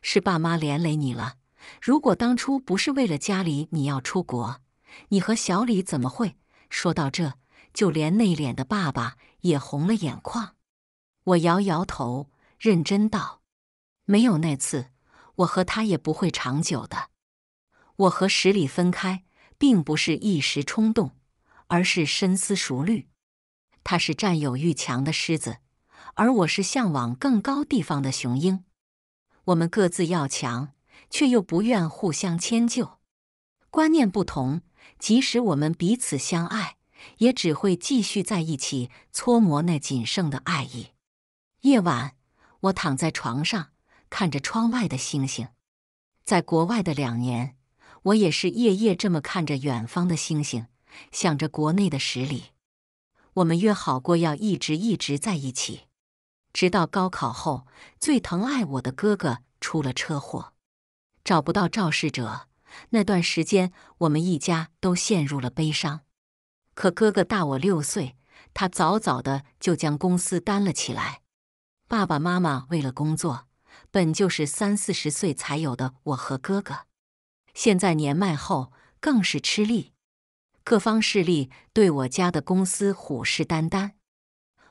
是爸妈连累你了。如果当初不是为了家里你要出国，你和小李怎么会？说到这就连内敛的爸爸也红了眼眶。我摇摇头。认真道：“没有那次，我和他也不会长久的。我和十里分开，并不是一时冲动，而是深思熟虑。他是占有欲强的狮子，而我是向往更高地方的雄鹰。我们各自要强，却又不愿互相迁就。观念不同，即使我们彼此相爱，也只会继续在一起搓磨那仅剩的爱意。夜晚。”我躺在床上，看着窗外的星星。在国外的两年，我也是夜夜这么看着远方的星星，想着国内的实力。我们约好过要一直一直在一起，直到高考后，最疼爱我的哥哥出了车祸，找不到肇事者。那段时间，我们一家都陷入了悲伤。可哥哥大我六岁，他早早的就将公司担了起来。爸爸妈妈为了工作，本就是三四十岁才有的。我和哥哥，现在年迈后更是吃力。各方势力对我家的公司虎视眈眈，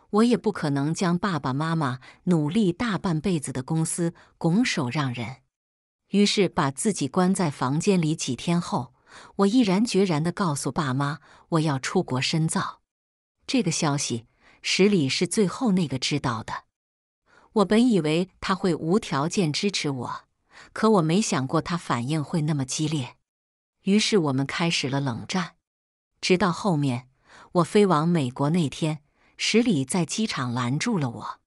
我也不可能将爸爸妈妈努力大半辈子的公司拱手让人。于是，把自己关在房间里几天后，我毅然决然的告诉爸妈，我要出国深造。这个消息，十里是最后那个知道的。我本以为他会无条件支持我，可我没想过他反应会那么激烈。于是我们开始了冷战，直到后面我飞往美国那天，十里在机场拦住了我。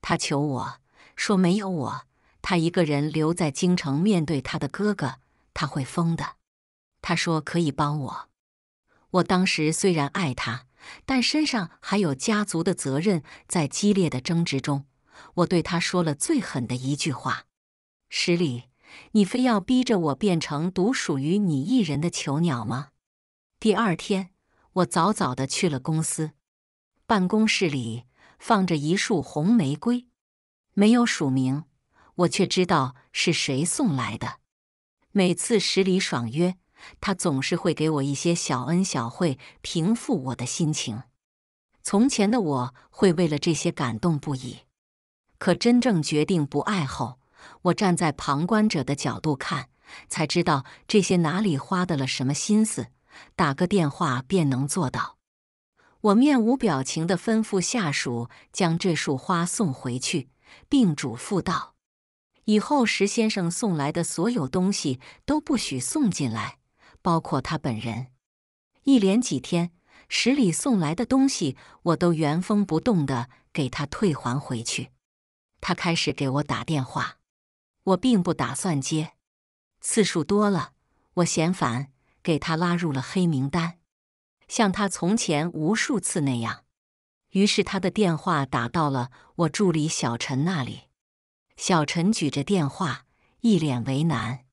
他求我说：“没有我，他一个人留在京城面对他的哥哥，他会疯的。”他说可以帮我。我当时虽然爱他，但身上还有家族的责任。在激烈的争执中。我对他说了最狠的一句话：“十里，你非要逼着我变成独属于你一人的囚鸟吗？”第二天，我早早的去了公司，办公室里放着一束红玫瑰，没有署名，我却知道是谁送来的。每次十里爽约，他总是会给我一些小恩小惠，平复我的心情。从前的我会为了这些感动不已。可真正决定不爱后，我站在旁观者的角度看，才知道这些哪里花得了什么心思，打个电话便能做到。我面无表情地吩咐下属将这束花送回去，并嘱咐道：“以后石先生送来的所有东西都不许送进来，包括他本人。”一连几天，十里送来的东西我都原封不动地给他退还回去。他开始给我打电话，我并不打算接，次数多了我嫌烦，给他拉入了黑名单。像他从前无数次那样，于是他的电话打到了我助理小陈那里。小陈举着电话，一脸为难。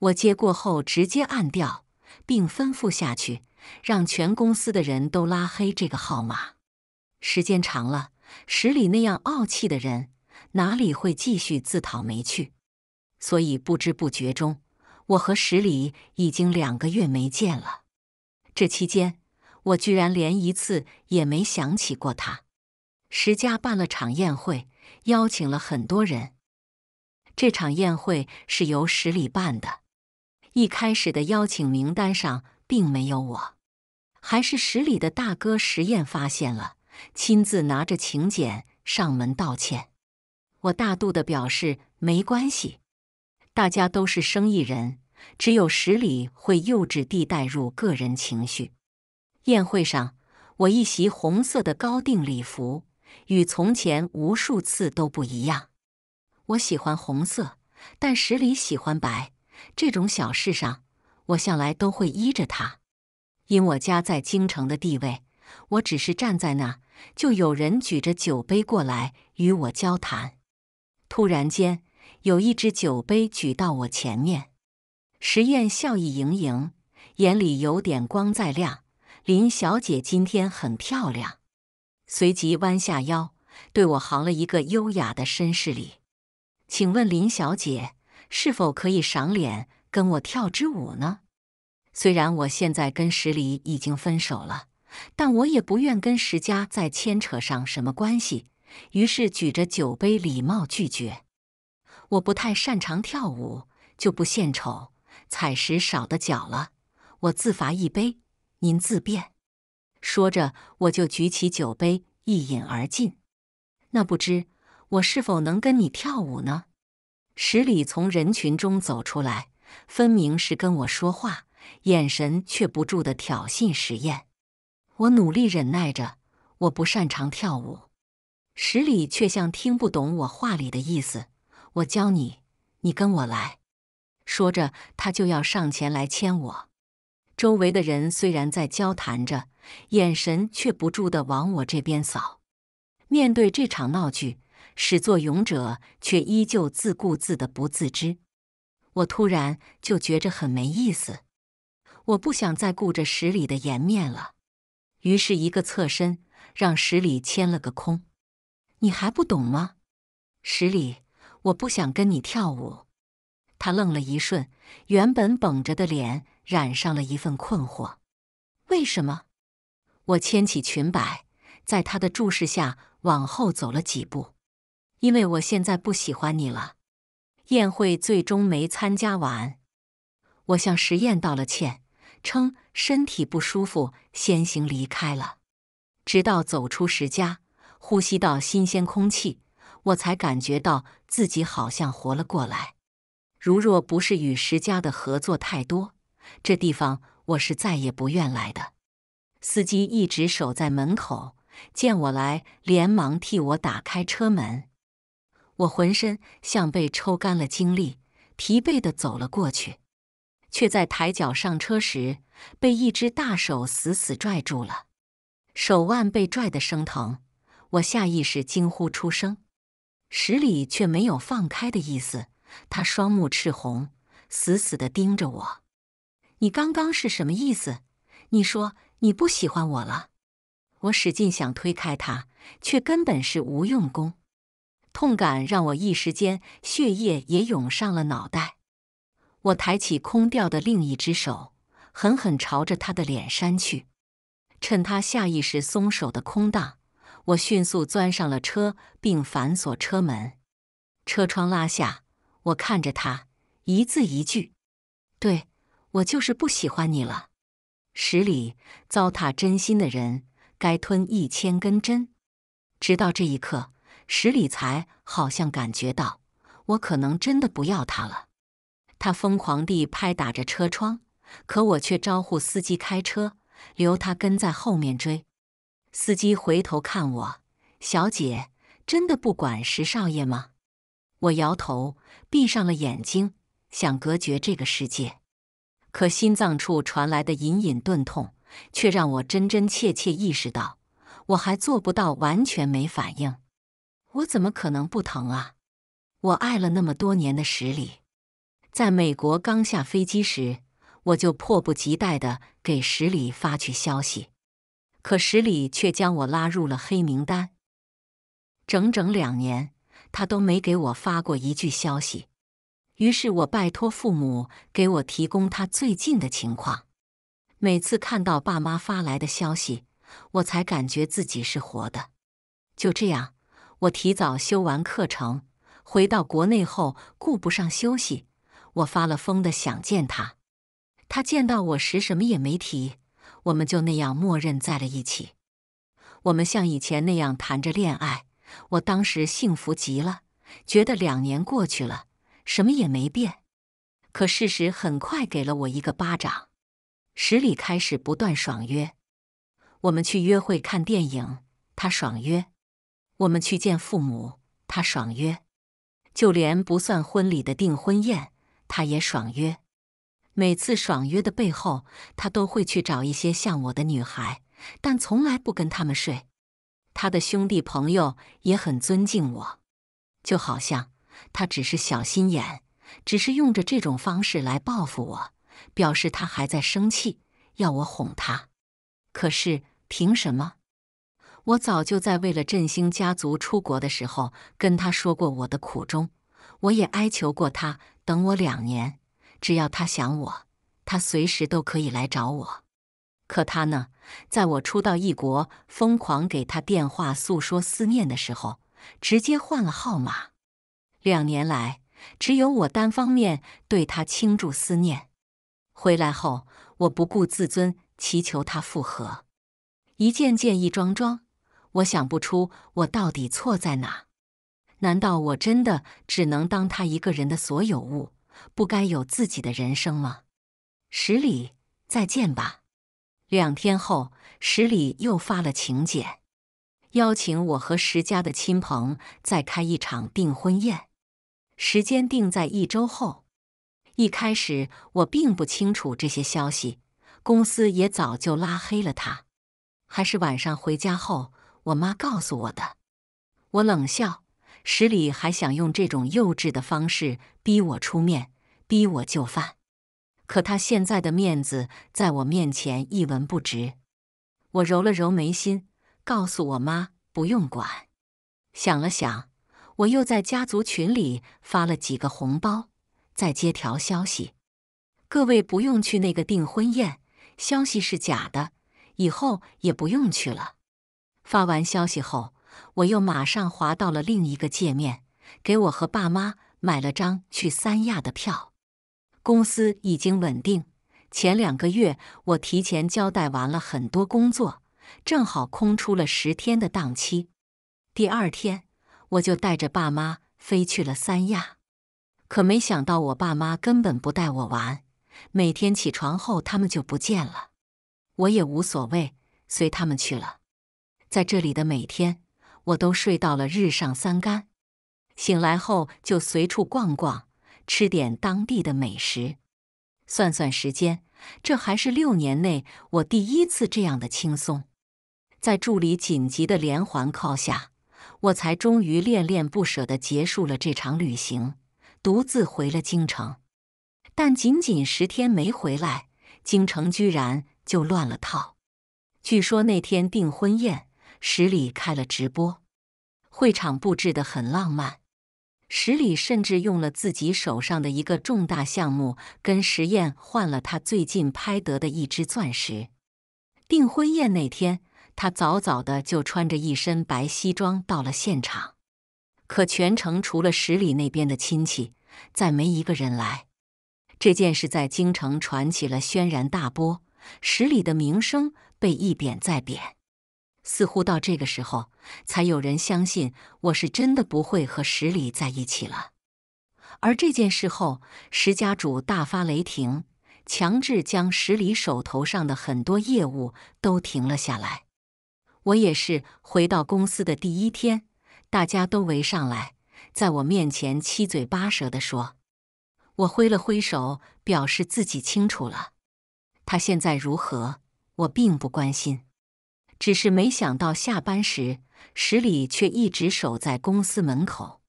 我接过后直接按掉，并吩咐下去，让全公司的人都拉黑这个号码。时间长了，十里那样傲气的人。哪里会继续自讨没趣？所以不知不觉中，我和十里已经两个月没见了。这期间，我居然连一次也没想起过他。石家办了场宴会，邀请了很多人。这场宴会是由十里办的。一开始的邀请名单上并没有我，还是十里的大哥石彦发现了，亲自拿着请柬上门道歉。我大度的表示没关系，大家都是生意人，只有十里会幼稚地带入个人情绪。宴会上，我一袭红色的高定礼服，与从前无数次都不一样。我喜欢红色，但十里喜欢白，这种小事上，我向来都会依着他。因我家在京城的地位，我只是站在那，就有人举着酒杯过来与我交谈。突然间，有一只酒杯举到我前面，石燕笑意盈盈，眼里有点光在亮。林小姐今天很漂亮，随即弯下腰，对我行了一个优雅的绅士礼。请问林小姐是否可以赏脸跟我跳支舞呢？虽然我现在跟石里已经分手了，但我也不愿跟石家再牵扯上什么关系。于是举着酒杯，礼貌拒绝。我不太擅长跳舞，就不献丑踩石少的脚了，我自罚一杯，您自便。说着，我就举起酒杯，一饮而尽。那不知我是否能跟你跳舞呢？十里从人群中走出来，分明是跟我说话，眼神却不住的挑衅实验。我努力忍耐着，我不擅长跳舞。十里却像听不懂我话里的意思，我教你，你跟我来。说着，他就要上前来牵我。周围的人虽然在交谈着，眼神却不住的往我这边扫。面对这场闹剧，始作俑者却依旧自顾自的不自知。我突然就觉着很没意思，我不想再顾着十里的颜面了。于是，一个侧身，让十里牵了个空。你还不懂吗，十里？我不想跟你跳舞。他愣了一瞬，原本绷着的脸染上了一份困惑。为什么？我牵起裙摆，在他的注视下往后走了几步。因为我现在不喜欢你了。宴会最终没参加完，我向石燕道了歉，称身体不舒服，先行离开了。直到走出石家。呼吸到新鲜空气，我才感觉到自己好像活了过来。如若不是与石家的合作太多，这地方我是再也不愿来的。司机一直守在门口，见我来，连忙替我打开车门。我浑身像被抽干了精力，疲惫的走了过去，却在抬脚上车时被一只大手死死拽住了，手腕被拽得生疼。我下意识惊呼出声，十里却没有放开的意思。他双目赤红，死死地盯着我。你刚刚是什么意思？你说你不喜欢我了？我使劲想推开他，却根本是无用功。痛感让我一时间血液也涌上了脑袋。我抬起空掉的另一只手，狠狠朝着他的脸扇去，趁他下意识松手的空档。我迅速钻上了车，并反锁车门，车窗拉下。我看着他，一字一句：“对我就是不喜欢你了。”十里糟蹋真心的人，该吞一千根针。直到这一刻，十里才好像感觉到，我可能真的不要他了。他疯狂地拍打着车窗，可我却招呼司机开车，留他跟在后面追。司机回头看我，小姐，真的不管石少爷吗？我摇头，闭上了眼睛，想隔绝这个世界。可心脏处传来的隐隐钝痛，却让我真真切切意识到，我还做不到完全没反应。我怎么可能不疼啊？我爱了那么多年的十里，在美国刚下飞机时，我就迫不及待的给十里发去消息。可十里却将我拉入了黑名单，整整两年，他都没给我发过一句消息。于是我拜托父母给我提供他最近的情况。每次看到爸妈发来的消息，我才感觉自己是活的。就这样，我提早修完课程，回到国内后顾不上休息，我发了疯的想见他。他见到我时什么也没提。我们就那样默认在了一起，我们像以前那样谈着恋爱。我当时幸福极了，觉得两年过去了，什么也没变。可事实很快给了我一个巴掌。十里开始不断爽约，我们去约会看电影，他爽约；我们去见父母，他爽约；就连不算婚礼的订婚宴，他也爽约。每次爽约的背后，他都会去找一些像我的女孩，但从来不跟他们睡。他的兄弟朋友也很尊敬我，就好像他只是小心眼，只是用着这种方式来报复我，表示他还在生气，要我哄他。可是凭什么？我早就在为了振兴家族出国的时候跟他说过我的苦衷，我也哀求过他等我两年。只要他想我，他随时都可以来找我。可他呢，在我初到异国，疯狂给他电话诉说思念的时候，直接换了号码。两年来，只有我单方面对他倾注思念。回来后，我不顾自尊，祈求他复合。一件件，一桩桩，我想不出我到底错在哪。难道我真的只能当他一个人的所有物？不该有自己的人生吗？十里，再见吧。两天后，十里又发了请柬，邀请我和石家的亲朋再开一场订婚宴，时间定在一周后。一开始我并不清楚这些消息，公司也早就拉黑了他。还是晚上回家后，我妈告诉我的。我冷笑，十里还想用这种幼稚的方式。逼我出面，逼我就范。可他现在的面子在我面前一文不值。我揉了揉眉心，告诉我妈不用管。想了想，我又在家族群里发了几个红包，再接条消息：各位不用去那个订婚宴，消息是假的，以后也不用去了。发完消息后，我又马上滑到了另一个界面，给我和爸妈。买了张去三亚的票，公司已经稳定。前两个月我提前交代完了很多工作，正好空出了十天的档期。第二天我就带着爸妈飞去了三亚，可没想到我爸妈根本不带我玩，每天起床后他们就不见了。我也无所谓，随他们去了。在这里的每天，我都睡到了日上三竿。醒来后就随处逛逛，吃点当地的美食。算算时间，这还是六年内我第一次这样的轻松。在助理紧急的连环 call 下，我才终于恋恋不舍的结束了这场旅行，独自回了京城。但仅仅十天没回来，京城居然就乱了套。据说那天订婚宴十里开了直播，会场布置的很浪漫。石里甚至用了自己手上的一个重大项目，跟石燕换了他最近拍得的一只钻石。订婚宴那天，他早早的就穿着一身白西装到了现场，可全程除了十里那边的亲戚，再没一个人来。这件事在京城传起了轩然大波，十里的名声被一贬再贬。似乎到这个时候，才有人相信我是真的不会和石里在一起了。而这件事后，石家主大发雷霆，强制将石里手头上的很多业务都停了下来。我也是回到公司的第一天，大家都围上来，在我面前七嘴八舌的说。我挥了挥手，表示自己清楚了。他现在如何，我并不关心。只是没想到下班时，十里却一直守在公司门口。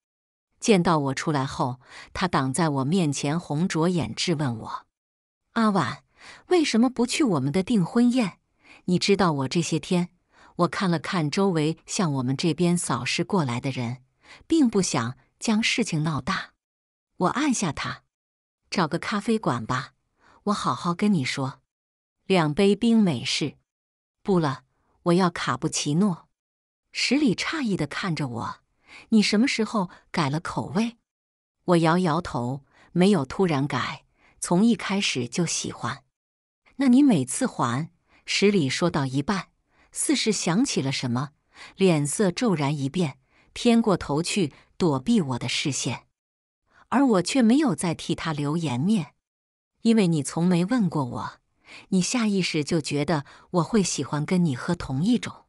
见到我出来后，他挡在我面前，红着眼质问我：“阿婉，为什么不去我们的订婚宴？”你知道我这些天……我看了看周围向我们这边扫视过来的人，并不想将事情闹大。我按下他，找个咖啡馆吧，我好好跟你说。两杯冰美式，不了。我要卡布奇诺。十里诧异的看着我，你什么时候改了口味？我摇摇头，没有突然改，从一开始就喜欢。那你每次还十里说到一半，似是想起了什么，脸色骤然一变，偏过头去躲避我的视线，而我却没有再替他留颜面，因为你从没问过我。你下意识就觉得我会喜欢跟你喝同一种。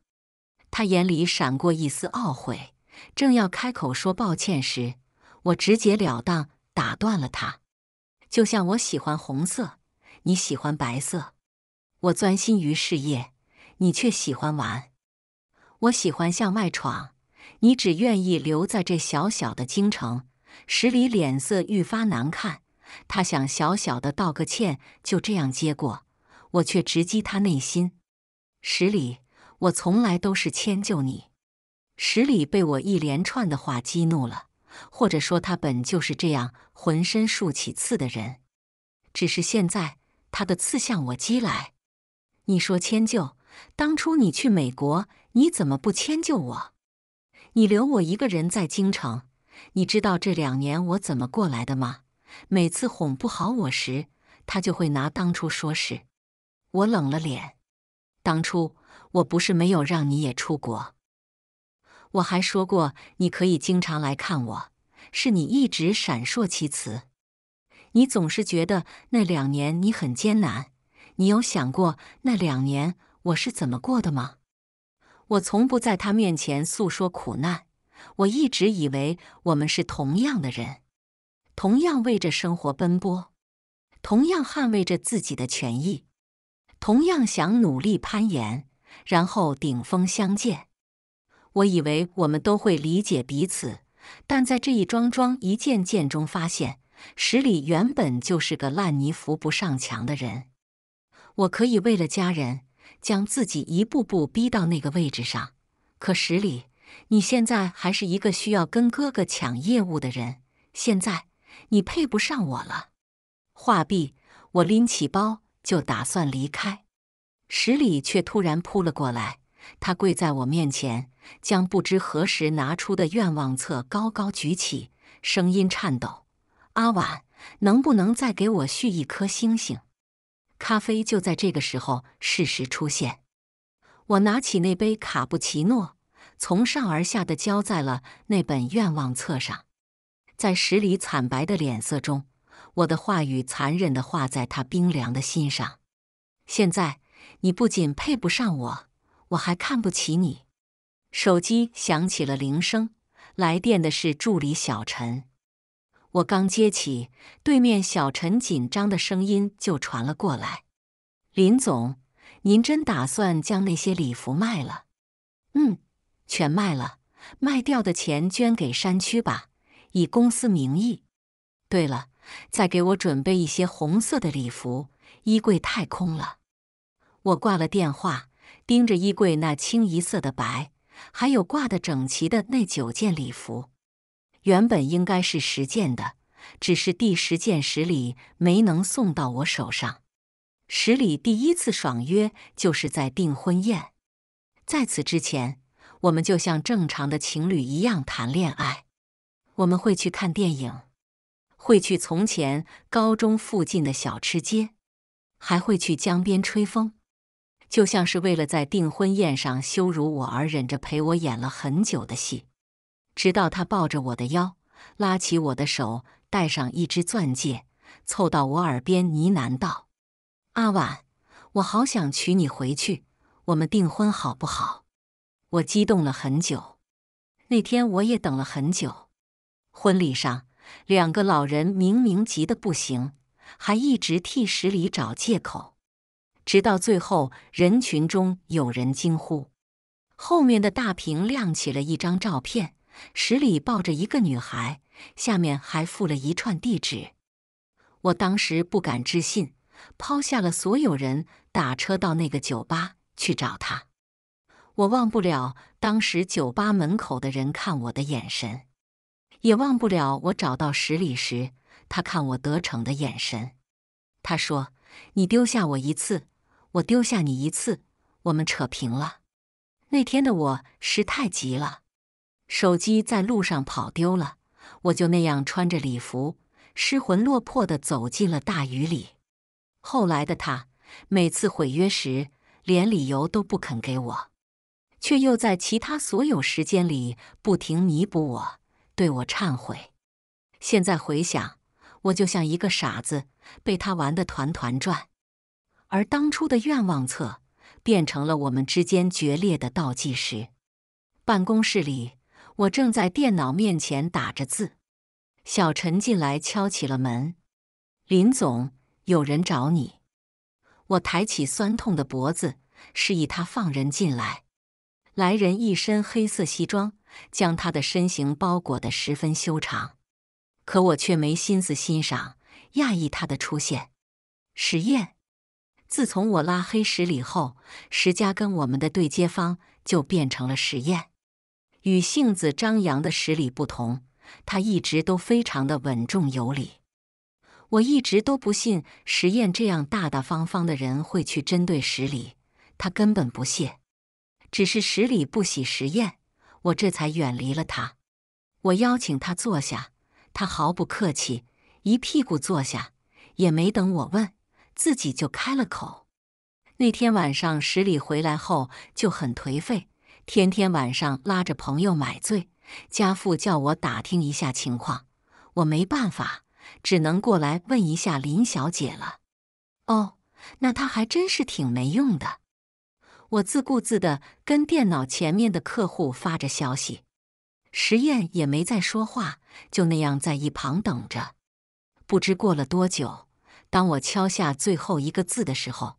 他眼里闪过一丝懊悔，正要开口说抱歉时，我直截了当打断了他。就像我喜欢红色，你喜欢白色；我专心于事业，你却喜欢玩；我喜欢向外闯，你只愿意留在这小小的京城。十里脸色愈发难看，他想小小的道个歉，就这样接过。我却直击他内心。十里，我从来都是迁就你。十里被我一连串的话激怒了，或者说他本就是这样浑身竖起刺的人，只是现在他的刺向我击来。你说迁就？当初你去美国，你怎么不迁就我？你留我一个人在京城，你知道这两年我怎么过来的吗？每次哄不好我时，他就会拿当初说事。我冷了脸。当初我不是没有让你也出国，我还说过你可以经常来看我。是你一直闪烁其词。你总是觉得那两年你很艰难。你有想过那两年我是怎么过的吗？我从不在他面前诉说苦难。我一直以为我们是同样的人，同样为着生活奔波，同样捍卫着自己的权益。同样想努力攀岩，然后顶峰相见。我以为我们都会理解彼此，但在这一桩桩一件件中发现，十里原本就是个烂泥扶不上墙的人。我可以为了家人，将自己一步步逼到那个位置上，可十里，你现在还是一个需要跟哥哥抢业务的人。现在你配不上我了。画壁，我拎起包。就打算离开，十里却突然扑了过来。他跪在我面前，将不知何时拿出的愿望册高高举起，声音颤抖：“阿婉，能不能再给我续一颗星星？”咖啡就在这个时候适时出现。我拿起那杯卡布奇诺，从上而下的浇在了那本愿望册上，在十里惨白的脸色中。我的话语残忍的画在他冰凉的心上。现在你不仅配不上我，我还看不起你。手机响起了铃声，来电的是助理小陈。我刚接起，对面小陈紧张的声音就传了过来：“林总，您真打算将那些礼服卖了？”“嗯，全卖了。卖掉的钱捐给山区吧，以公司名义。”“对了。”再给我准备一些红色的礼服，衣柜太空了。我挂了电话，盯着衣柜那清一色的白，还有挂的整齐的那九件礼服。原本应该是十件的，只是第十件十里没能送到我手上。十里第一次爽约就是在订婚宴，在此之前，我们就像正常的情侣一样谈恋爱，我们会去看电影。会去从前高中附近的小吃街，还会去江边吹风，就像是为了在订婚宴上羞辱我而忍着陪我演了很久的戏。直到他抱着我的腰，拉起我的手，戴上一只钻戒，凑到我耳边呢喃道：“阿婉，我好想娶你回去，我们订婚好不好？”我激动了很久。那天我也等了很久。婚礼上。两个老人明明急得不行，还一直替十里找借口，直到最后，人群中有人惊呼，后面的大屏亮起了一张照片，十里抱着一个女孩，下面还附了一串地址。我当时不敢置信，抛下了所有人，打车到那个酒吧去找他。我忘不了当时酒吧门口的人看我的眼神。也忘不了我找到十里时，他看我得逞的眼神。他说：“你丢下我一次，我丢下你一次，我们扯平了。”那天的我是太急了，手机在路上跑丢了，我就那样穿着礼服，失魂落魄地走进了大雨里。后来的他，每次毁约时，连理由都不肯给我，却又在其他所有时间里不停弥补我。对我忏悔。现在回想，我就像一个傻子，被他玩得团团转。而当初的愿望册，变成了我们之间决裂的倒计时。办公室里，我正在电脑面前打着字。小陈进来敲起了门：“林总，有人找你。”我抬起酸痛的脖子，示意他放人进来。来人一身黑色西装，将他的身形包裹得十分修长，可我却没心思欣赏，讶异他的出现。石燕，自从我拉黑十里后，石家跟我们的对接方就变成了实验。与性子张扬的十里不同，他一直都非常的稳重有礼。我一直都不信石燕这样大大方方的人会去针对十里，他根本不屑。只是十里不喜实验，我这才远离了他。我邀请他坐下，他毫不客气，一屁股坐下，也没等我问，自己就开了口。那天晚上十里回来后就很颓废，天天晚上拉着朋友买醉。家父叫我打听一下情况，我没办法，只能过来问一下林小姐了。哦，那他还真是挺没用的。我自顾自地跟电脑前面的客户发着消息，石验也没再说话，就那样在一旁等着。不知过了多久，当我敲下最后一个字的时候，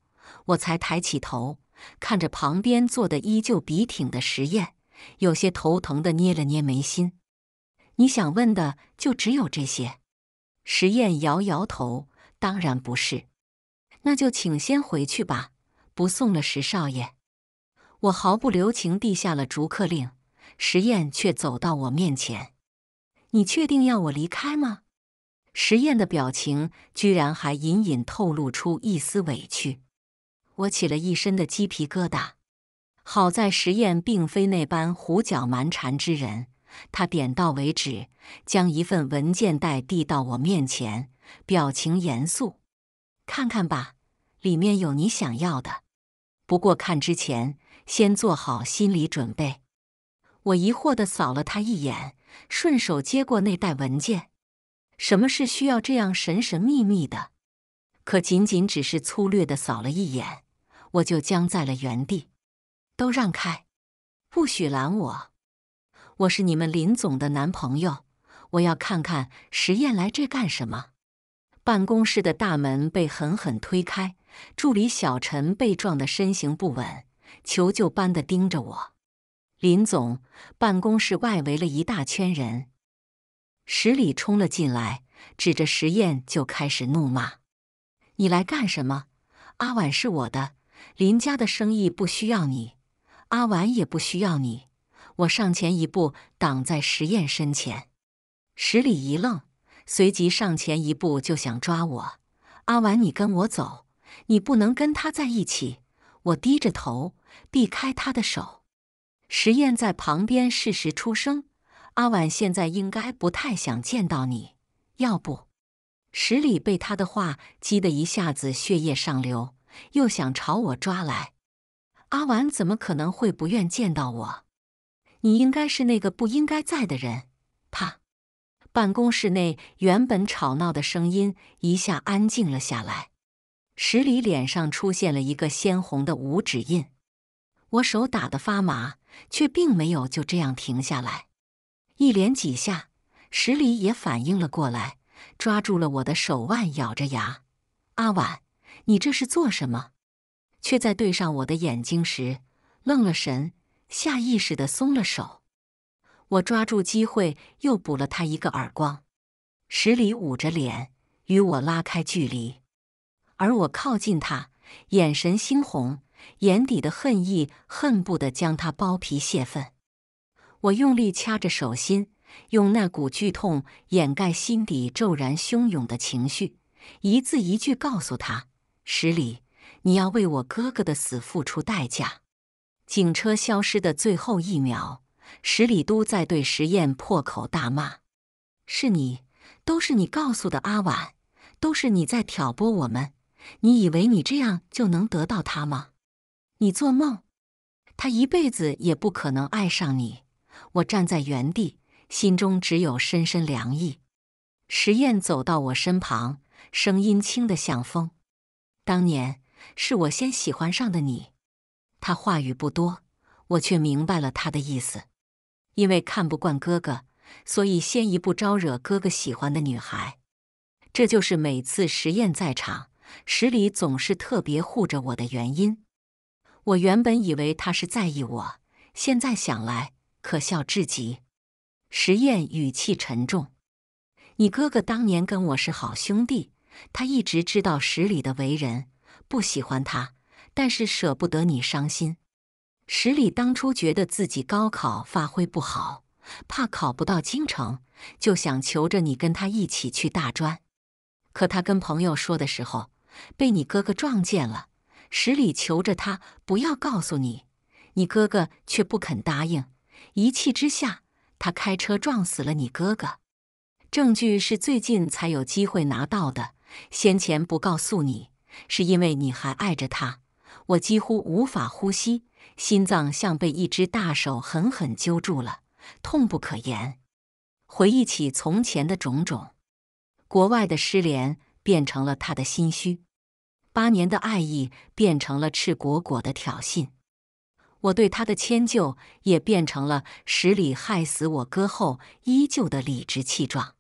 我才抬起头看着旁边坐的依旧笔挺的石验，有些头疼地捏了捏眉心。你想问的就只有这些？石验摇摇头，当然不是。那就请先回去吧，不送了，石少爷。我毫不留情地下了逐客令，石燕却走到我面前：“你确定要我离开吗？”石燕的表情居然还隐隐透露出一丝委屈，我起了一身的鸡皮疙瘩。好在石燕并非那般胡搅蛮缠之人，他点到为止，将一份文件袋递到我面前，表情严肃：“看看吧，里面有你想要的。不过看之前。”先做好心理准备。我疑惑的扫了他一眼，顺手接过那袋文件。什么事需要这样神神秘秘的？可仅仅只是粗略的扫了一眼，我就僵在了原地。都让开，不许拦我！我是你们林总的男朋友，我要看看实验来这干什么。办公室的大门被狠狠推开，助理小陈被撞得身形不稳。求救般的盯着我，林总办公室外围了一大圈人，十里冲了进来，指着石燕就开始怒骂：“你来干什么？阿婉是我的，林家的生意不需要你，阿婉也不需要你。”我上前一步挡在石燕身前，十里一愣，随即上前一步就想抓我：“阿婉，你跟我走，你不能跟他在一起。”我低着头，避开他的手。石燕在旁边适时出声：“阿婉现在应该不太想见到你，要不？”石里被他的话激得一下子血液上流，又想朝我抓来。阿婉怎么可能会不愿见到我？你应该是那个不应该在的人。他，办公室内原本吵闹的声音一下安静了下来。石里脸上出现了一个鲜红的五指印，我手打得发麻，却并没有就这样停下来。一连几下，石里也反应了过来，抓住了我的手腕，咬着牙：“阿婉，你这是做什么？”却在对上我的眼睛时愣了神，下意识地松了手。我抓住机会，又补了他一个耳光。石里捂着脸，与我拉开距离。而我靠近他，眼神猩红，眼底的恨意恨不得将他剥皮泄愤。我用力掐着手心，用那股剧痛掩盖心底骤然汹涌的情绪，一字一句告诉他：“十里，你要为我哥哥的死付出代价。”警车消失的最后一秒，十里都在对石彦破口大骂：“是你，都是你告诉的阿婉，都是你在挑拨我们。”你以为你这样就能得到他吗？你做梦！他一辈子也不可能爱上你。我站在原地，心中只有深深凉意。石燕走到我身旁，声音轻的像风。当年是我先喜欢上的你。他话语不多，我却明白了他的意思。因为看不惯哥哥，所以先一步招惹哥哥喜欢的女孩。这就是每次石燕在场。石里总是特别护着我的原因，我原本以为他是在意我，现在想来可笑至极。石燕语气沉重：“你哥哥当年跟我是好兄弟，他一直知道石里的为人，不喜欢他，但是舍不得你伤心。石里当初觉得自己高考发挥不好，怕考不到京城，就想求着你跟他一起去大专。可他跟朋友说的时候。”被你哥哥撞见了，十里求着他不要告诉你，你哥哥却不肯答应。一气之下，他开车撞死了你哥哥。证据是最近才有机会拿到的，先前不告诉你，是因为你还爱着他。我几乎无法呼吸，心脏像被一只大手狠狠揪住了，痛不可言。回忆起从前的种种，国外的失联变成了他的心虚。八年的爱意变成了赤果果的挑衅，我对他的迁就也变成了十里害死我哥后依旧的理直气壮。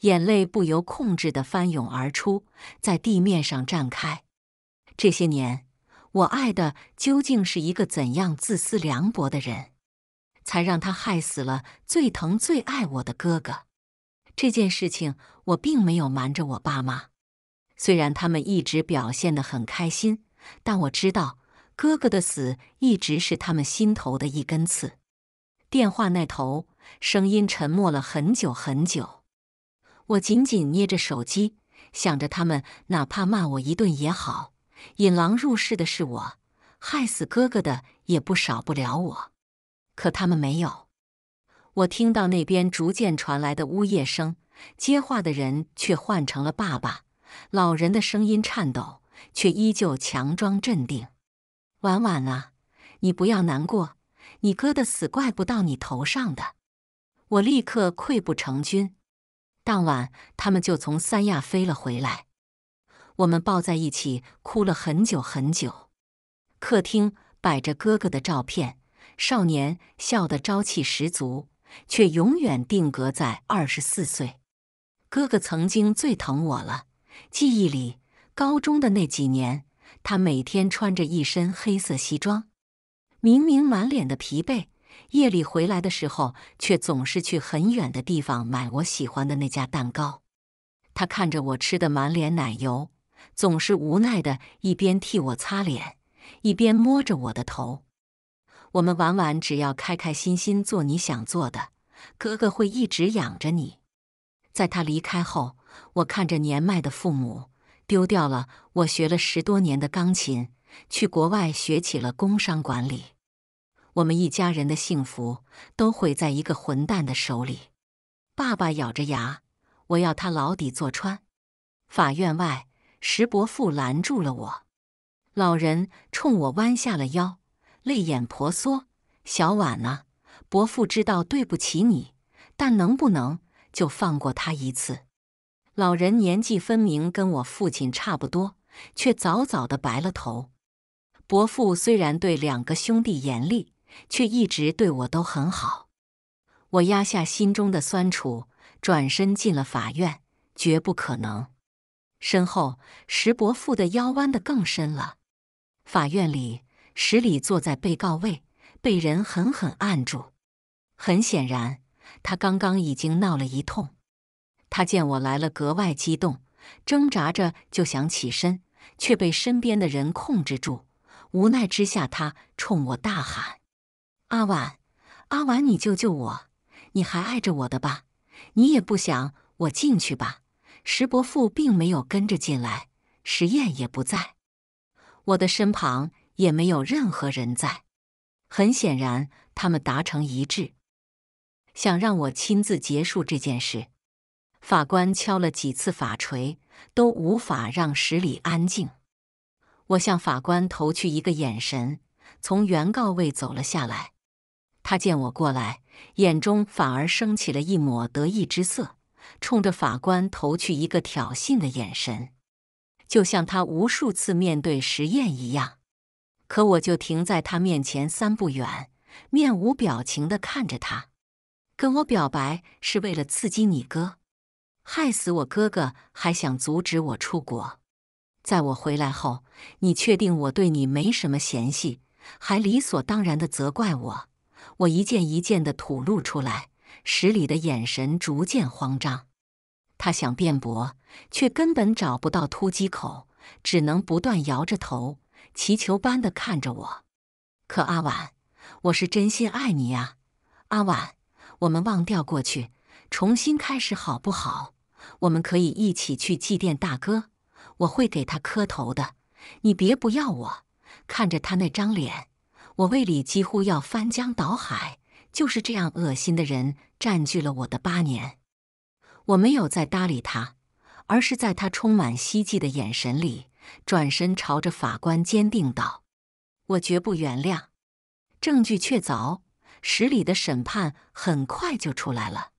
眼泪不由控制的翻涌而出，在地面上绽开。这些年，我爱的究竟是一个怎样自私凉薄的人，才让他害死了最疼最爱我的哥哥？这件事情，我并没有瞒着我爸妈。虽然他们一直表现得很开心，但我知道哥哥的死一直是他们心头的一根刺。电话那头声音沉默了很久很久，我紧紧捏着手机，想着他们哪怕骂我一顿也好，引狼入室的是我，害死哥哥的也不少不了我。可他们没有。我听到那边逐渐传来的呜咽声，接话的人却换成了爸爸。老人的声音颤抖，却依旧强装镇定。“婉婉啊，你不要难过，你哥的死怪不到你头上的。”我立刻溃不成军。当晚，他们就从三亚飞了回来。我们抱在一起哭了很久很久。客厅摆着哥哥的照片，少年笑得朝气十足，却永远定格在二十四岁。哥哥曾经最疼我了。记忆里，高中的那几年，他每天穿着一身黑色西装，明明满脸的疲惫，夜里回来的时候却总是去很远的地方买我喜欢的那家蛋糕。他看着我吃的满脸奶油，总是无奈的一边替我擦脸，一边摸着我的头。我们晚晚只要开开心心做你想做的，哥哥会一直养着你。在他离开后。我看着年迈的父母，丢掉了我学了十多年的钢琴，去国外学起了工商管理。我们一家人的幸福都毁在一个混蛋的手里。爸爸咬着牙，我要他牢底坐穿。法院外，石伯父拦住了我。老人冲我弯下了腰，泪眼婆娑：“小婉啊，伯父知道对不起你，但能不能就放过他一次？”老人年纪分明跟我父亲差不多，却早早的白了头。伯父虽然对两个兄弟严厉，却一直对我都很好。我压下心中的酸楚，转身进了法院。绝不可能。身后，石伯父的腰弯得更深了。法院里，石里坐在被告位，被人狠狠按住。很显然，他刚刚已经闹了一通。他见我来了，格外激动，挣扎着就想起身，却被身边的人控制住。无奈之下，他冲我大喊：“阿婉，阿婉，你救救我！你还爱着我的吧？你也不想我进去吧？”石伯父并没有跟着进来，石燕也不在，我的身旁也没有任何人在。很显然，他们达成一致，想让我亲自结束这件事。法官敲了几次法锤，都无法让十里安静。我向法官投去一个眼神，从原告位走了下来。他见我过来，眼中反而升起了一抹得意之色，冲着法官投去一个挑衅的眼神，就像他无数次面对实验一样。可我就停在他面前三步远，面无表情的看着他。跟我表白是为了刺激你哥。害死我哥哥，还想阻止我出国。在我回来后，你确定我对你没什么嫌隙，还理所当然的责怪我？我一件一件的吐露出来，石里的眼神逐渐慌张。他想辩驳，却根本找不到突击口，只能不断摇着头，祈求般的看着我。可阿婉，我是真心爱你呀，阿婉，我们忘掉过去。重新开始好不好？我们可以一起去祭奠大哥，我会给他磕头的。你别不要我，看着他那张脸，我胃里几乎要翻江倒海。就是这样恶心的人占据了我的八年，我没有再搭理他，而是在他充满希冀的眼神里转身，朝着法官坚定道：“我绝不原谅。”证据确凿，十里的审判很快就出来了。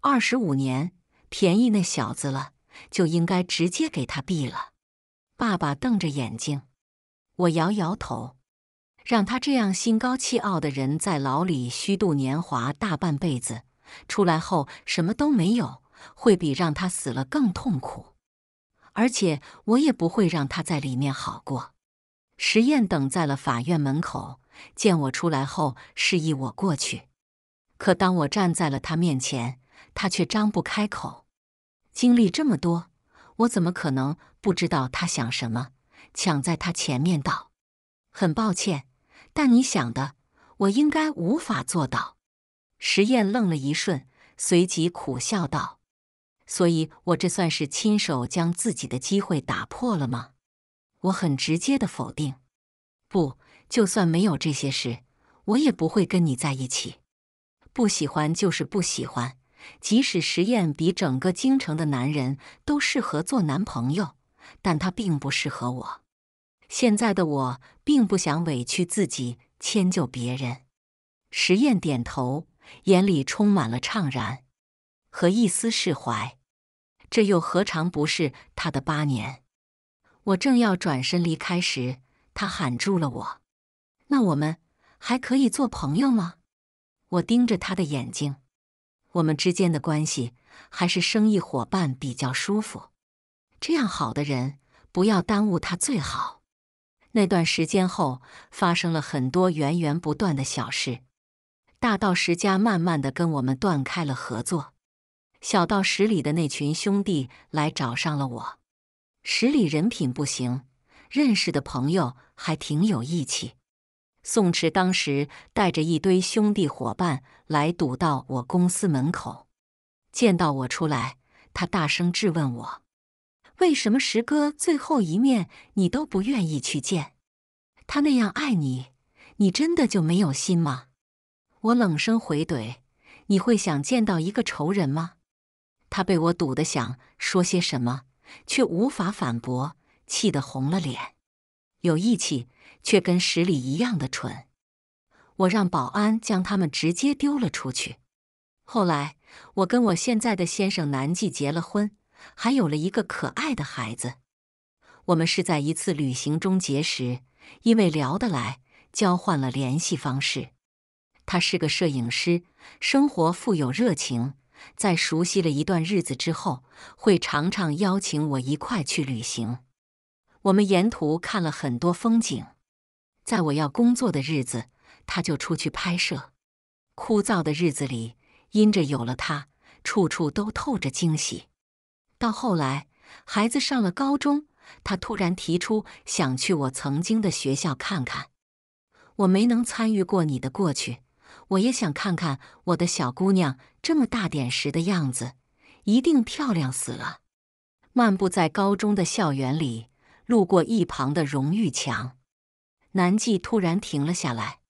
二十五年便宜那小子了，就应该直接给他毙了。爸爸瞪着眼睛，我摇摇头，让他这样心高气傲的人在牢里虚度年华大半辈子，出来后什么都没有，会比让他死了更痛苦。而且我也不会让他在里面好过。石燕等在了法院门口，见我出来后示意我过去。可当我站在了他面前。他却张不开口。经历这么多，我怎么可能不知道他想什么？抢在他前面道：“很抱歉，但你想的，我应该无法做到。”石彦愣了一瞬，随即苦笑道：“所以，我这算是亲手将自己的机会打破了吗？”我很直接的否定：“不，就算没有这些事，我也不会跟你在一起。不喜欢就是不喜欢。”即使石验比整个京城的男人都适合做男朋友，但他并不适合我。现在的我并不想委屈自己，迁就别人。石验点头，眼里充满了怅然和一丝释怀。这又何尝不是他的八年？我正要转身离开时，他喊住了我：“那我们还可以做朋友吗？”我盯着他的眼睛。我们之间的关系还是生意伙伴比较舒服，这样好的人不要耽误他最好。那段时间后发生了很多源源不断的小事，大到十家慢慢的跟我们断开了合作，小到十里的那群兄弟来找上了我。十里人品不行，认识的朋友还挺有义气。宋池当时带着一堆兄弟伙伴来堵到我公司门口，见到我出来，他大声质问我：“为什么石哥最后一面你都不愿意去见？他那样爱你，你真的就没有心吗？”我冷声回怼：“你会想见到一个仇人吗？”他被我堵得想说些什么，却无法反驳，气得红了脸。有义气。却跟十里一样的蠢，我让保安将他们直接丢了出去。后来，我跟我现在的先生南纪结了婚，还有了一个可爱的孩子。我们是在一次旅行中结识，因为聊得来，交换了联系方式。他是个摄影师，生活富有热情。在熟悉了一段日子之后，会常常邀请我一块去旅行。我们沿途看了很多风景。在我要工作的日子，他就出去拍摄。枯燥的日子里，因着有了他，处处都透着惊喜。到后来，孩子上了高中，他突然提出想去我曾经的学校看看。我没能参与过你的过去，我也想看看我的小姑娘这么大点时的样子，一定漂亮死了。漫步在高中的校园里，路过一旁的荣誉墙。南纪突然停了下来，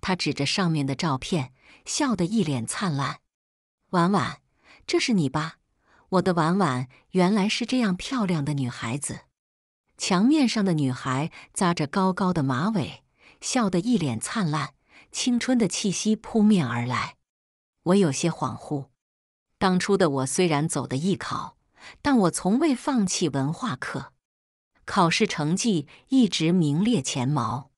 他指着上面的照片，笑得一脸灿烂。婉婉，这是你吧？我的婉婉原来是这样漂亮的女孩子。墙面上的女孩扎着高高的马尾，笑得一脸灿烂，青春的气息扑面而来。我有些恍惚。当初的我虽然走的艺考，但我从未放弃文化课。考试成绩一直名列前茅，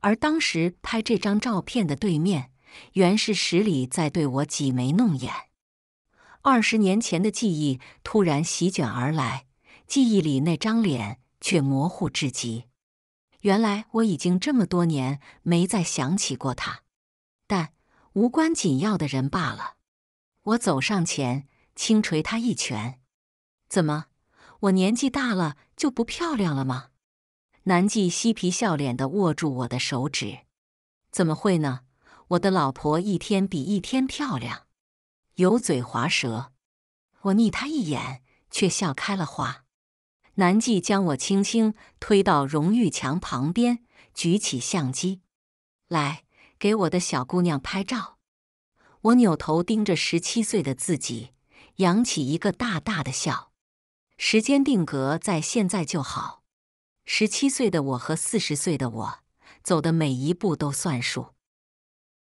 而当时拍这张照片的对面，原是十里在对我挤眉弄眼。二十年前的记忆突然席卷而来，记忆里那张脸却模糊至极。原来我已经这么多年没再想起过他，但无关紧要的人罢了。我走上前，轻捶他一拳：“怎么？我年纪大了？”就不漂亮了吗？南纪嬉皮笑脸的握住我的手指，怎么会呢？我的老婆一天比一天漂亮，油嘴滑舌。我睨他一眼，却笑开了花。南纪将我轻轻推到荣誉墙旁边，举起相机，来给我的小姑娘拍照。我扭头盯着十七岁的自己，扬起一个大大的笑。时间定格在现在就好。十七岁的我和四十岁的我，走的每一步都算数。